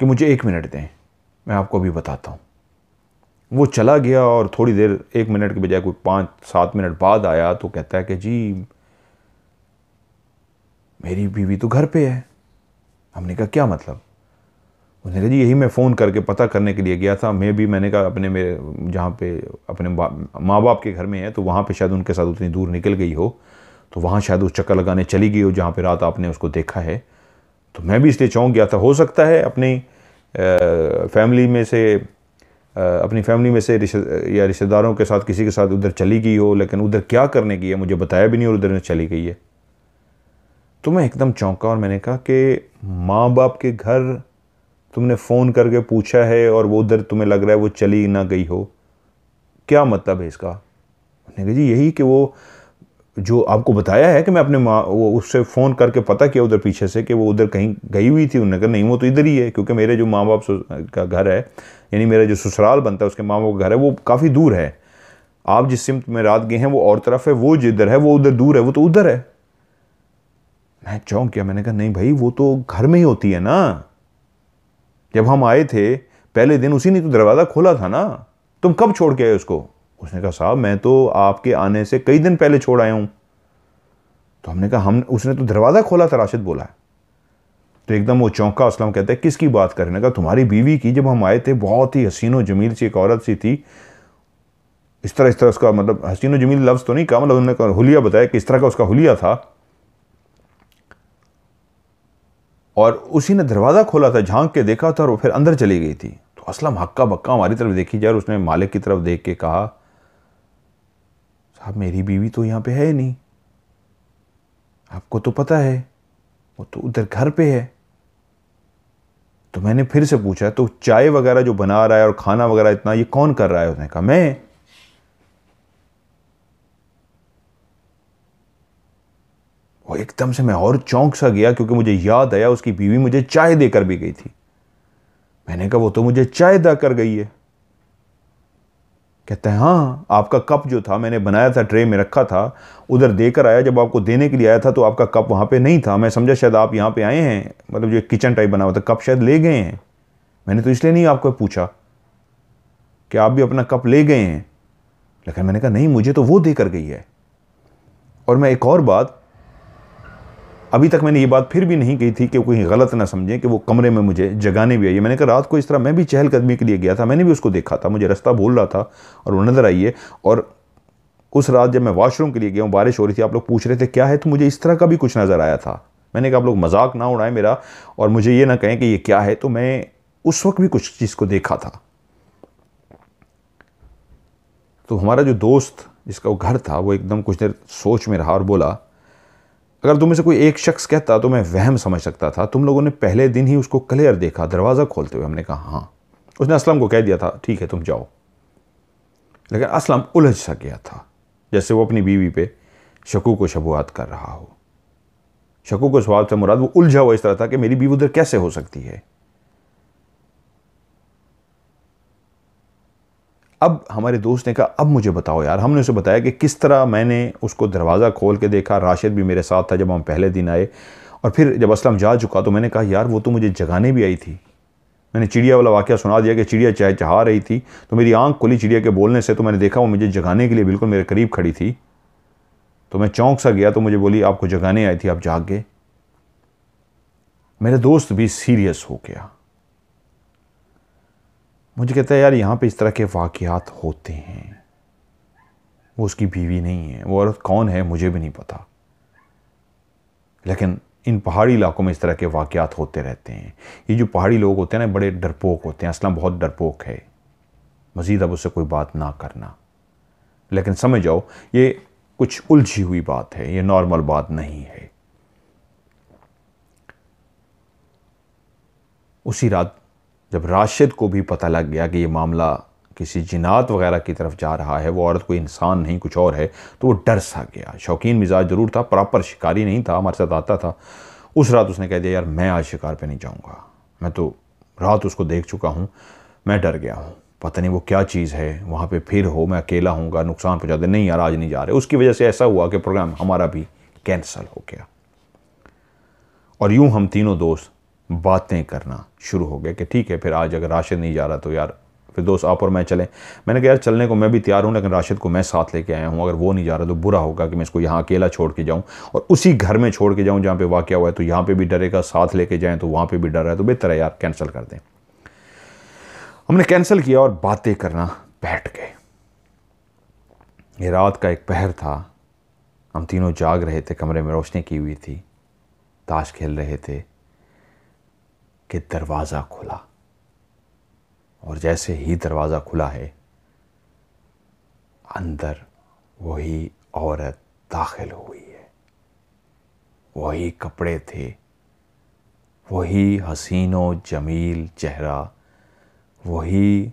कि मुझे एक मिनट दें मैं आपको अभी बताता हूँ वो चला गया और थोड़ी देर एक मिनट के बजाय कोई पाँच सात मिनट बाद आया तो कहता है कि जी मेरी बीवी तो घर पे है हमने कहा क्या मतलब उन्होंने कहा जी यही मैं फ़ोन करके पता करने के लिए गया था मैं भी मैंने कहा अपने मेरे जहाँ पे अपने माँ बाप के घर में है तो वहाँ पे शायद उनके साथ उतनी दूर निकल गई हो तो वहाँ शायद उस चक्कर लगाने चली गई हो जहाँ पर रात आपने उसको देखा है तो मैं भी इसलिए चौंक गया था तो हो सकता है अपनी फैमिली में से अपनी फैमिली में से रिश्ते या रिश्तेदारों के साथ किसी के साथ उधर चली गई हो लेकिन उधर क्या करने की है मुझे बताया भी नहीं और उधर चली गई है तो मैं एकदम चौंका और मैंने कहा कि माँ बाप के घर तुमने फ़ोन करके पूछा है और वो उधर तुम्हें लग रहा है वो चली ना गई हो क्या मतलब है इसका मैंने कहा जी यही कि वो जो आपको बताया है कि मैं अपने माँ वो उससे फ़ोन करके पता किया उधर पीछे से कि वो उधर कहीं गई हुई थी उन्होंने कहा नहीं वो तो इधर ही है क्योंकि मेरे जो माँ बाप का घर है यानी मेरा जो ससुराल बनता है उसके माँ बाप का घर है वो काफ़ी दूर है आप जिस सिमत में रात गए हैं वो और तरफ है वो जिधर है वो उधर दूर है वो तो उधर है मैं चौंक किया मैंने कहा नहीं भाई वो तो घर में ही होती है ना जब हम आए थे पहले दिन उसी ने तो दरवाज़ा खोला था ना तुम कब छोड़ के आए उसको उसने कहा साहब मैं तो आपके आने से कई दिन पहले छोड़ आया हूँ तो हमने कहा हम उसने तो दरवाज़ा खोला था राशिद बोला है तो एकदम वो चौंका असलम कहते हैं किसकी बात करने का तुम्हारी बीवी की जब हम आए थे बहुत ही हसीनो जमील सी एक औरत सी थी इस तरह इस तरह उसका मतलब हसीनो जमील लफ्ज़ तो नहीं कहा मतलब उन्होंने हुलिया बताया कि इस तरह का उसका हुलिया था और उसी ने दरवाज़ा खोला था झांक के देखा था और फिर अंदर चली गई थी तो असलम हक्का बक्का हमारी तरफ देखी जाए और उसने मालिक की तरफ देख के कहा साहब मेरी बीवी तो यहाँ पे है नहीं आपको तो पता है वो तो उधर घर पे है तो मैंने फिर से पूछा तो चाय वगैरह जो बना रहा है और खाना वगैरह इतना ये कौन कर रहा है उसने कहा मैं वो एकदम से मैं और चौंक सा गया क्योंकि मुझे याद आया उसकी बीवी मुझे चाय देकर भी गई थी मैंने कहा वो तो मुझे चाय दा कर गई है कहते हैं हाँ आपका कप जो था मैंने बनाया था ट्रे में रखा था उधर देकर आया जब आपको देने के लिए आया था तो आपका कप वहाँ पे नहीं था मैं समझा शायद आप यहाँ पे आए हैं मतलब जो किचन टाइप बना हुआ था कप शायद ले गए हैं मैंने तो इसलिए नहीं आपको पूछा कि आप भी अपना कप ले गए हैं लेकिन मैंने कहा नहीं मुझे तो वो दे कर गई है और मैं एक और बात अभी तक मैंने ये बात फिर भी नहीं कही थी कि कोई गलत ना समझें कि वो कमरे में मुझे जगाने भी आई है मैंने कहा रात को इस तरह मैं भी चहलकदमी के लिए गया था मैंने भी उसको देखा था मुझे रास्ता भूल रहा था और वो नज़र आई है और उस रात जब मैं वॉशरूम के लिए गया हूँ बारिश हो रही थी आप लोग पूछ रहे थे क्या है तो मुझे इस तरह का भी कुछ नज़र आया था मैंने कहा आप लोग मजाक ना उड़ाएं मेरा और मुझे ये ना कहें कि ये क्या है तो मैं उस वक्त भी कुछ चीज़ को देखा था तो हमारा जो दोस्त जिसका वो घर था वो एकदम कुछ देर सोच में रहा और बोला अगर तुम्हें से कोई एक शख्स कहता तो मैं वहम समझ सकता था तुम लोगों ने पहले दिन ही उसको क्लियर देखा दरवाज़ा खोलते हुए हमने कहा हाँ उसने असलम को कह दिया था ठीक है तुम जाओ लेकिन असलम उलझ सा गया था जैसे वो अपनी बीवी पे शकू को शबुआत कर रहा हो शकू को स्वाब से मुराद वो उलझा हुआ इस तरह था कि मेरी बीवी उधर कैसे हो सकती है अब हमारे दोस्त ने कहा अब मुझे बताओ यार हमने उसे बताया कि किस तरह मैंने उसको दरवाज़ा खोल के देखा राशिद भी मेरे साथ था जब हम पहले दिन आए और फिर जब असलम जा चुका तो मैंने कहा यार वो तो मुझे जगाने भी आई थी मैंने चिड़िया वाला वाक्य सुना दिया कि चिड़िया चाहे चहा रही थी तो मेरी आंख खुली चिड़िया के बोलने से तो मैंने देखा वो मुझे जगाने के लिए बिल्कुल मेरे करीब खड़ी थी तो मैं चौंक सा गया तो मुझे बोली आपको जगाने आई थी आप जाग गए मेरा दोस्त भी सीरियस हो गया मुझे कहता है यार यहाँ पे इस तरह के वाक़ात होते हैं वो उसकी बीवी नहीं है वो औरत कौन है मुझे भी नहीं पता लेकिन इन पहाड़ी इलाकों में इस तरह के वाक़ात होते रहते हैं ये जो पहाड़ी लोग होते हैं ना बड़े डरपोक होते हैं असलम बहुत डरपोक है मज़ीद अब उससे कोई बात ना करना लेकिन समझ जाओ ये कुछ उलझी हुई बात है ये नॉर्मल बात नहीं है उसी रात जब राशिद को भी पता लग गया कि ये मामला किसी जिनात वगैरह की तरफ जा रहा है वो औरत कोई इंसान नहीं कुछ और है तो वो डर सा गया शौकीन मिजाज ज़रूर था प्रॉपर शिकारी नहीं था हमारे साथ आता था उस रात उसने कह दिया यार मैं आज शिकार पे नहीं जाऊँगा मैं तो रात उसको देख चुका हूँ मैं डर गया हूँ पता नहीं वो क्या चीज़ है वहाँ पे फिर हो मैं अकेला हूँगा नुकसान पहुँचा दे नहीं यार आज नहीं जा रहे उसकी वजह से ऐसा हुआ कि प्रोग्राम हमारा भी कैंसल हो गया और यूँ हम तीनों दोस्त बातें करना शुरू हो गया कि ठीक है फिर आज अगर राशिद नहीं जा रहा तो यार फिर दोस्त आप और मैं चलें मैंने कहा यार चलने को मैं भी तैयार हूँ लेकिन राशिद को मैं साथ लेके आया हूँ अगर वो नहीं जा रहा तो बुरा होगा कि मैं इसको यहाँ अकेला छोड़ के जाऊँ और उसी घर में छोड़ के जाऊँ जहाँ पे वाक़ हुआ है तो यहाँ पे भी डरेगा साथ लेके जाएँ तो वहाँ पे भी डर है तो बेहतर है यार कैंसिल कर दें हमने कैंसिल किया और बातें करना बैठ गए ये रात का एक पहर था हम तीनों जाग रहे थे कमरे में रोशनी की हुई थी ताश खेल रहे थे कि दरवाज़ा खुला और जैसे ही दरवाज़ा खुला है अंदर वही औरत दाखिल हुई है वही कपड़े थे वही हसीनो जमील चेहरा वही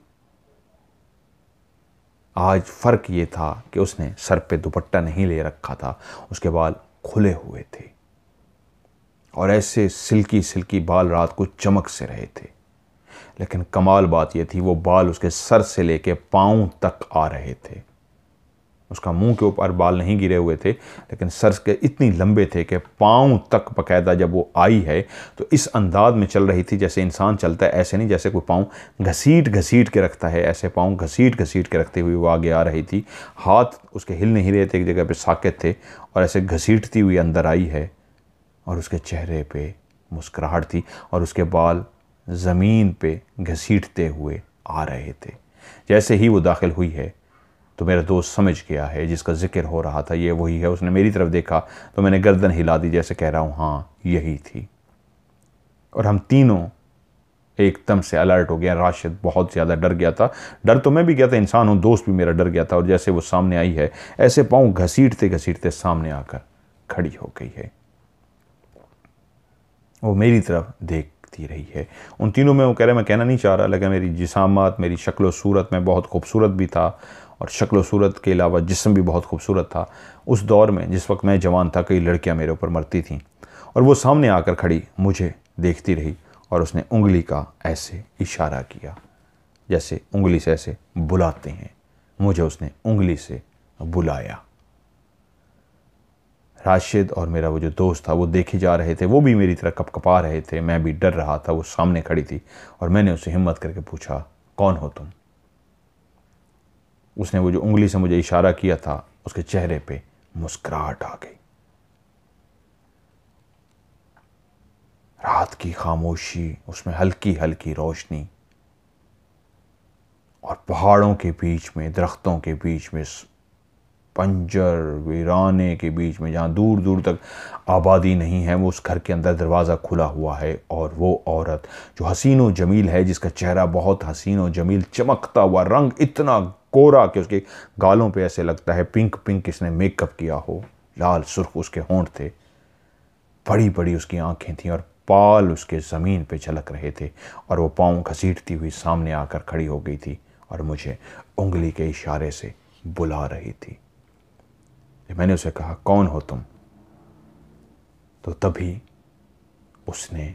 आज फ़र्क ये था कि उसने सर पे दुपट्टा नहीं ले रखा था उसके बाल खुले हुए थे और ऐसे सिल्की सिल्की बाल रात को चमक से रहे थे लेकिन कमाल बात यह थी वो बाल उसके सर से लेके पाँव तक आ रहे थे उसका मुंह के ऊपर बाल नहीं गिरे हुए थे लेकिन सर के इतनी लंबे थे कि पाँव तक बकायदा जब वो आई है तो इस अंदाज में चल रही थी जैसे इंसान चलता है ऐसे नहीं जैसे कोई पाँव घसीट घसीट के रखता है ऐसे पाँव घसीट घसीट के रखते हुए वो आगे आ रही थी हाथ उसके हिल नहीं रहे थे एक जगह पर साकेत थे और ऐसे घसीटती हुई अंदर आई है और उसके चेहरे पे मुस्कुराहट थी और उसके बाल ज़मीन पे घसीटते हुए आ रहे थे जैसे ही वो दाखिल हुई है तो मेरा दोस्त समझ गया है जिसका जिक्र हो रहा था ये वही है उसने मेरी तरफ़ देखा तो मैंने गर्दन हिला दी जैसे कह रहा हूँ हाँ यही थी और हम तीनों एकदम से अलर्ट हो गया राशिद बहुत ज़्यादा डर गया था डर तो मैं भी गया था इंसान हूँ दोस्त भी मेरा डर गया था और जैसे वो सामने आई है ऐसे पाँव घसीटते घसीटते सामने आकर खड़ी हो गई है वो मेरी तरफ देखती रही है उन तीनों में वो कह रहे मैं कहना नहीं चाह रहा लेकिन मेरी जिसामत मेरी शक्ल सूरत में बहुत खूबसूरत भी था और शक्ल सूरत के अलावा जिसम भी बहुत खूबसूरत था उस दौर में जिस वक्त मैं जवान था कई लड़कियाँ मेरे ऊपर मरती थीं और वो सामने आकर खड़ी मुझे देखती रही और उसने उंगली का ऐसे इशारा किया जैसे उंगली से ऐसे बुलाते हैं मुझे उसने उंगली से बुलाया राशिद और मेरा वो जो दोस्त था वो देखे जा रहे थे वो भी मेरी तरह कपकपा रहे थे मैं भी डर रहा था वो सामने खड़ी थी और मैंने उसे हिम्मत करके पूछा कौन हो तुम उसने वो जो उंगली से मुझे इशारा किया था उसके चेहरे पे मुस्कुराहट आ गई रात की खामोशी उसमें हल्की हल्की रोशनी और पहाड़ों के बीच में दरख्तों के बीच में पंजर वीराने के बीच में जहाँ दूर दूर तक आबादी नहीं है वो उस घर के अंदर दरवाज़ा खुला हुआ है और वो औरत जो हसीन व जमील है जिसका चेहरा बहुत हसीन व जमील चमकता हुआ रंग इतना कोरा कि उसके गालों पे ऐसे लगता है पिंक पिंक इसने मेकअप किया हो लाल सुर्ख उसके होंठ थे बड़ी बड़ी उसकी आँखें थीं और पाल उसके ज़मीन पर झलक रहे थे और वो पाँव घसीटती हुई सामने आकर खड़ी हो गई थी और मुझे उंगली के इशारे से बुला रही थी मैंने उसे कहा कौन हो तुम तो तभी उसने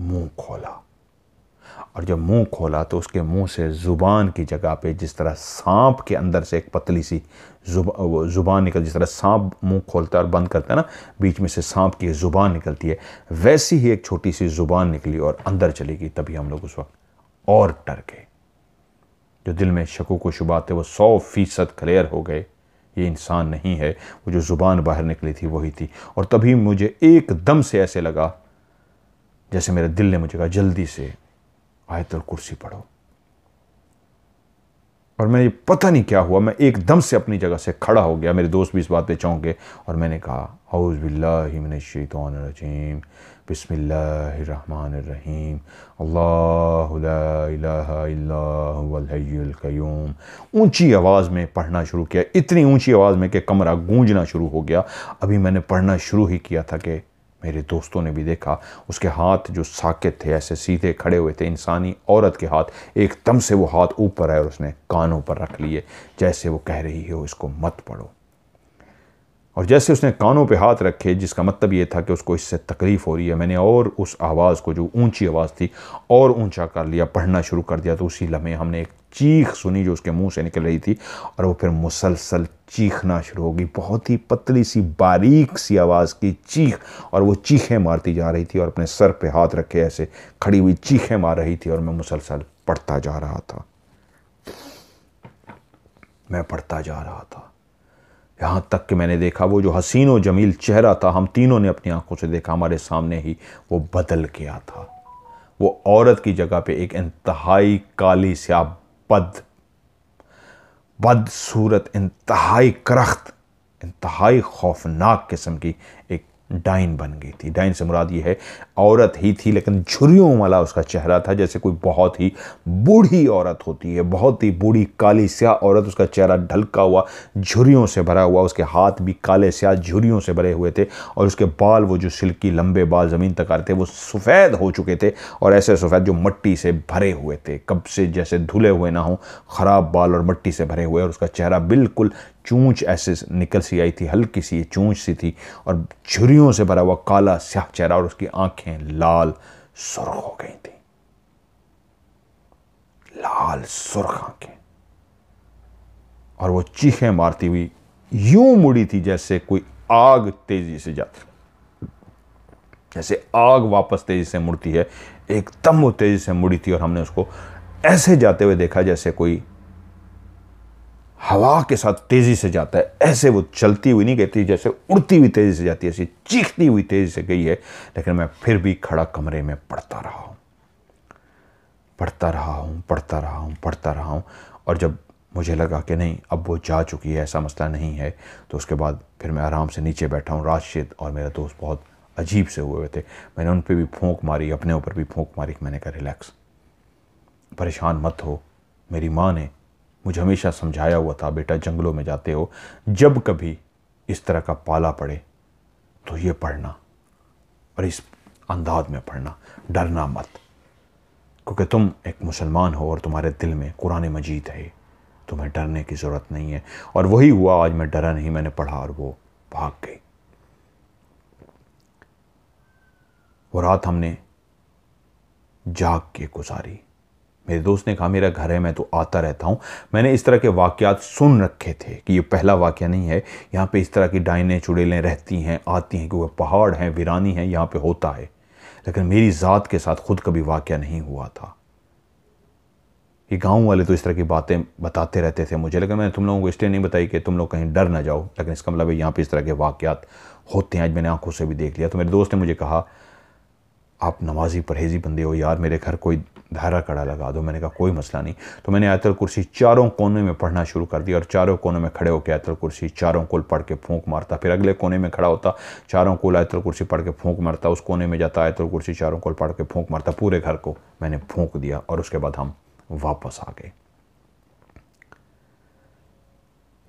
मुंह खोला और जब मुंह खोला तो उसके मुंह से ज़ुबान की जगह पे जिस तरह सांप के अंदर से एक पतली सी जुब ज़ुबान निकल जिस तरह सांप मुंह खोलता है और बंद करता है ना बीच में से सांप की ज़ुबान निकलती है वैसी ही एक छोटी सी ज़ुबान निकली और अंदर चली गई तभी हम लोग उस वक्त और डर गए जो दिल में शकों को शुबा थे वो सौ फीसद क्लियर हो गए ये इंसान नहीं है वो जो ज़ुबान बाहर निकली थी वही थी और तभी मुझे एकदम से ऐसे लगा जैसे मेरे दिल ने मुझे कहा जल्दी से आयतल कुर्सी पढ़ो और मैंने पता नहीं क्या हुआ मैं एकदम से अपनी जगह से खड़ा हो गया मेरे दोस्त भी इस बात पे चौंके और मैंने कहा हाउस बिल्ला बसमीम अल्लाम ऊंची आवाज़ में पढ़ना शुरू किया इतनी ऊंची आवाज़ में कि कमरा गूंजना शुरू हो गया अभी मैंने पढ़ना शुरू ही किया था कि मेरे दोस्तों ने भी देखा उसके हाथ जो साकेत थे ऐसे सीधे खड़े हुए थे इंसानी औरत के हाथ एकदम से वो हाथ ऊपर आए और उसने कानों पर रख लिए जैसे वो कह रही हो इसको मत पढ़ो और जैसे उसने कानों पे हाथ रखे जिसका मतलब ये था कि उसको इससे तकलीफ़ हो रही है मैंने और उस आवाज़ को जो ऊंची आवाज़ थी और ऊंचा कर लिया पढ़ना शुरू कर दिया तो उसी लम्हे हमने एक चीख सुनी जो उसके मुंह से निकल रही थी और वो फिर मुसलसल चीखना शुरू हो गई बहुत ही पतली सी बारीक सी आवाज़ की चीख और वो चीखें मारती जा रही थी और अपने सर पर हाथ रखे ऐसे खड़ी हुई चीखें मार रही थी और मैं मुसलसल पढ़ता जा रहा था मैं पढ़ता जा रहा था यहाँ तक कि मैंने देखा वो जो हसीन व जमील चेहरा था हम तीनों ने अपनी आंखों से देखा हमारे सामने ही वो बदल गया था वो औरत की जगह पे एक इंतहाई काली स्या बद बदसूरत इंतहाई करख्त इंतहाई खौफनाक किस्म की एक डाइन बन गई थी डाइन से मुराद ये है औरत ही थी लेकिन झुरियों वाला उसका चेहरा था जैसे कोई बहुत ही बूढ़ी औरत होती है बहुत ही बूढ़ी काली स्याह औरत उसका चेहरा ढलका हुआ झुरियों से भरा हुआ उसके हाथ भी काले स्याह झुरियों से भरे हुए थे और उसके बाल वो जो सिल्की लंबे बाल ज़मीन तक आ रहे थे वो सफ़ेद हो चुके थे और ऐसे सफ़ेद जो मट्टी से भरे हुए थे कब से जैसे धुले हुए ना हों ख़राब बाल और मट्टी से भरे हुए और उसका चेहरा बिल्कुल चूँच ऐसे निकल सी आई थी हल्की सी चूँच सी थी और झुरियों से भरा हुआ काला स्याह चेहरा और उसकी आंखें लाल सुर्ख हो गई थी लाल सुर्ख आंखें और वो चीखें मारती हुई यूं मुड़ी थी जैसे कोई आग तेजी से जाती जैसे आग वापस तेजी से मुड़ती है एकदम वो तेजी से मुड़ी थी और हमने उसको ऐसे जाते हुए देखा जैसे कोई हवा के साथ तेज़ी से जाता है ऐसे वो चलती हुई नहीं कहती जैसे उड़ती हुई तेज़ी से जाती है ऐसी चीखती हुई तेज़ी से गई है लेकिन मैं फिर भी खड़ा कमरे में पढ़ता रहा हूँ पढ़ता रहा हूँ पढ़ता रहा हूँ पढ़ता रहा हूँ और जब मुझे लगा कि नहीं अब वो जा चुकी है ऐसा मसला नहीं है तो उसके बाद फिर मैं आराम से नीचे बैठा हूँ राशिद और मेरा दोस्त बहुत अजीब से हुए हुए थे मैंने उन पर भी फूंक मारी अपने ऊपर भी फूंक मारी मैंने कहा रिलैक्स परेशान मत हो मेरी माँ ने मुझे हमेशा समझाया हुआ था बेटा जंगलों में जाते हो जब कभी इस तरह का पाला पड़े तो ये पढ़ना और इस अंदाज में पढ़ना डरना मत क्योंकि तुम एक मुसलमान हो और तुम्हारे दिल में कुरान मजीद है तुम्हें डरने की ज़रूरत नहीं है और वही हुआ आज मैं डरा नहीं मैंने पढ़ा और वो भाग गई वो रात हमने जाग के गुजारी मेरे दोस्त ने कहा मेरा घर है मैं तो आता रहता हूँ मैंने इस तरह के वाक़ात सुन रखे थे कि ये पहला वाक़ नहीं है यहाँ पे इस तरह की डाइने चुड़ैलें रहती हैं आती हैं क्योंकि पहाड़ हैं वीरानी हैं यहाँ पे होता है लेकिन मेरी ज़ात के साथ खुद कभी वाक़ नहीं हुआ था ये गांव वाले तो इस तरह की बातें बताते रहते थे मुझे लेकिन मैंने तुम लोगों को इसलिए नहीं बताई कि तुम लोग कहीं डर ना जाओ लेकिन इसका मतलब यहाँ पर इस तरह के वाक्यात होते हैं आज मैंने आंखों से भी देख लिया तो मेरे दोस्त ने मुझे कहा आप नमाजी परहेजी बंदे हो यार मेरे घर कोई धारा कड़ा लगा दो मैंने कहा कोई मसला नहीं तो मैंने आयतल कुर्सी चारों कोने में पढ़ना शुरू कर दिया और चारों कोने में खड़े होकर आयतल कुर्सी चारों कोल पढ़ के फूंक मारता फिर अगले कोने में खड़ा होता चारों कोल आयतल कुर्सी पढ़ के फूंक मारता उस कोने में जाता आयतल कुर्सी चारों कोल पढ़ के फूंक मारता पूरे घर को मैंने फूंक दिया और उसके बाद हम वापस आ गए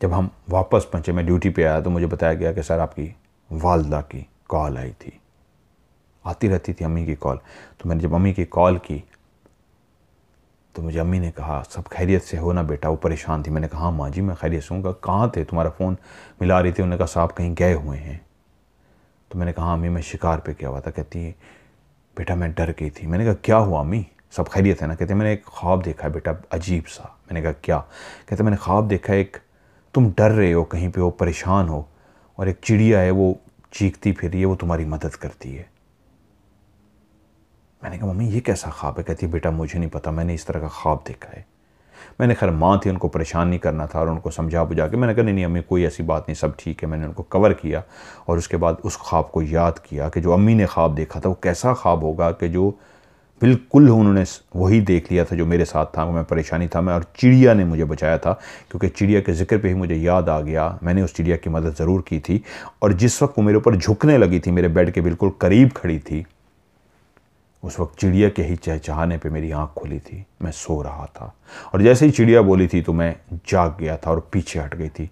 जब हम वापस पहुंचे मैं ड्यूटी पर आया तो मुझे बताया गया कि सर आपकी वालदा की कॉल आई थी आती रहती थी अम्मी की कॉल तो मैंने जब अम्मी की कॉल की तो मुझे अम्मी ने कहा सब खैरियत से हो ना बेटा वो परेशान थी मैंने कहा हाँ माँ जी मैं खैरियत से हूँ कहाँ थे तुम्हारा फ़ोन मिला रही थी उन्होंने कहा साहब कहीं गए हुए हैं तो मैंने कहा अम्मी मैं शिकार पे क्या हुआ था कहती है बेटा मैं डर गई थी मैंने कहा क्या हुआ अम्मी सब खैरियत है ना कहते मैंने एक ख्वाब देखा है बेटा अजीब सा मैंने कहा क्या कहते मैंने ख्वाब देखा एक तुम डर रहे हो कहीं पे हो परेशान हो और एक चिड़िया है वो चीखती फिर रही है वो तुम्हारी मदद करती है मैंने कहा मम्मी ये कैसा ख्वाब है कहती बेटा मुझे नहीं पता मैंने इस तरह का ख्वाब देखा है मैंने खैर माँ थी उनको परेशान नहीं करना था और उनको समझा बुझा के मैंने कहा नहीं नहीं अम्मी कोई ऐसी बात नहीं सब ठीक है मैंने उनको कवर किया और उसके बाद उस ख्वाब को याद किया कि जो अम्मी ने ख्वाब देखा था वो कैसा ख्वाब होगा कि जो बिल्कुल उन्होंने वही देख लिया था जो मेरे साथ था मैं परेशानी था मैं और चिड़िया ने मुझे बचाया था क्योंकि चिड़िया के ज़िक्र पे ही मुझे याद आ गया मैंने उस चिड़िया की मदद ज़रूर की थी और जिस वक्त वो मेरे ऊपर झुकने लगी थी मेरे बेड के बिल्कुल करीब खड़ी थी उस वक्त चिड़िया के ही चहचहाने पे मेरी आंख खुली थी मैं सो रहा था और जैसे ही चिड़िया बोली थी तो मैं जाग गया था और पीछे हट गई थी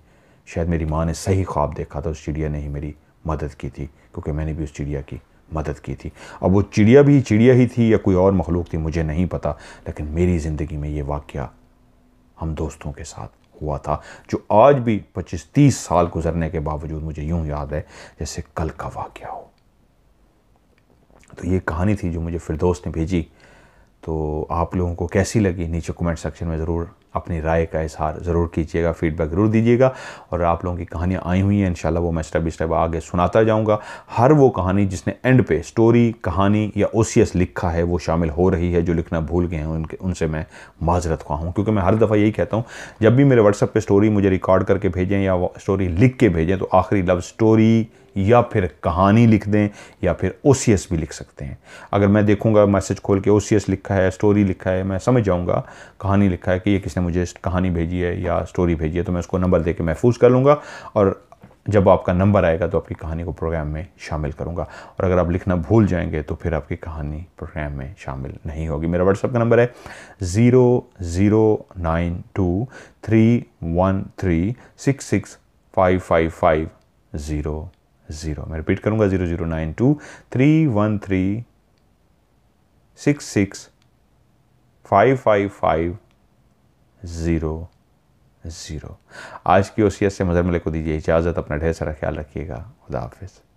शायद मेरी माँ ने सही ख्वाब देखा था उस चिड़िया ने ही मेरी मदद की थी क्योंकि मैंने भी उस चिड़िया की मदद की थी अब वो चिड़िया भी चिड़िया ही थी या कोई और मखलूक थी मुझे नहीं पता लेकिन मेरी ज़िंदगी में ये वाक़ हम दोस्तों के साथ हुआ था जो आज भी 25-30 साल गुजरने के बावजूद मुझे यूँ याद है जैसे कल का वाक़ हो तो ये कहानी थी जो मुझे दोस्त ने भेजी तो आप लोगों को कैसी लगी नीचे कमेंट सेक्शन में ज़रूर अपनी राय का इजहार ज़रूर कीजिएगा फीडबैक ज़रूर दीजिएगा और आप लोगों की कहानियाँ आई हुई हैं इन वो मैं स्टेप बाई स्टेप आगे सुनाता जाऊँगा हर वो कहानी जिसने एंड पे स्टोरी कहानी या ओ लिखा है वो शामिल हो रही है जो लिखना भूल गए हैं उनके उनसे मैं माजरत खुआ हूँ क्योंकि मैं हर दफ़ा यही कहता हूँ जब भी मेरे व्हाट्सअप पर स्टोरी मुझे रिकॉर्ड करके भेजें या स्टोरी लिख के भेजें तो आखिरी लव स्टोरी या फिर कहानी लिख दें या फिर ओ भी लिख सकते हैं अगर मैं देखूंगा मैसेज खोल के ओ लिखा है स्टोरी लिखा है मैं समझ जाऊंगा कहानी लिखा है कि ये किसने मुझे कहानी भेजी है या स्टोरी भेजी है तो मैं उसको नंबर दे के महफूज कर लूँगा और जब आपका नंबर आएगा तो आपकी कहानी को प्रोग्राम में शामिल करूंगा और अगर आप लिखना भूल जाएंगे तो फिर आपकी कहानी प्रोग्राम में शामिल नहीं होगी मेरा व्हाट्सअप का नंबर है zero zero nine two three one three six six five five five zero zero मैं रिपीट करूँगा zero zero nine two three one three six six five five five zero zero आज की ओसीएस से मज़र मिले को दीजिए इजाज़त अपना ढेर सारा ख्याल रखिएगा खुदा हाफिज़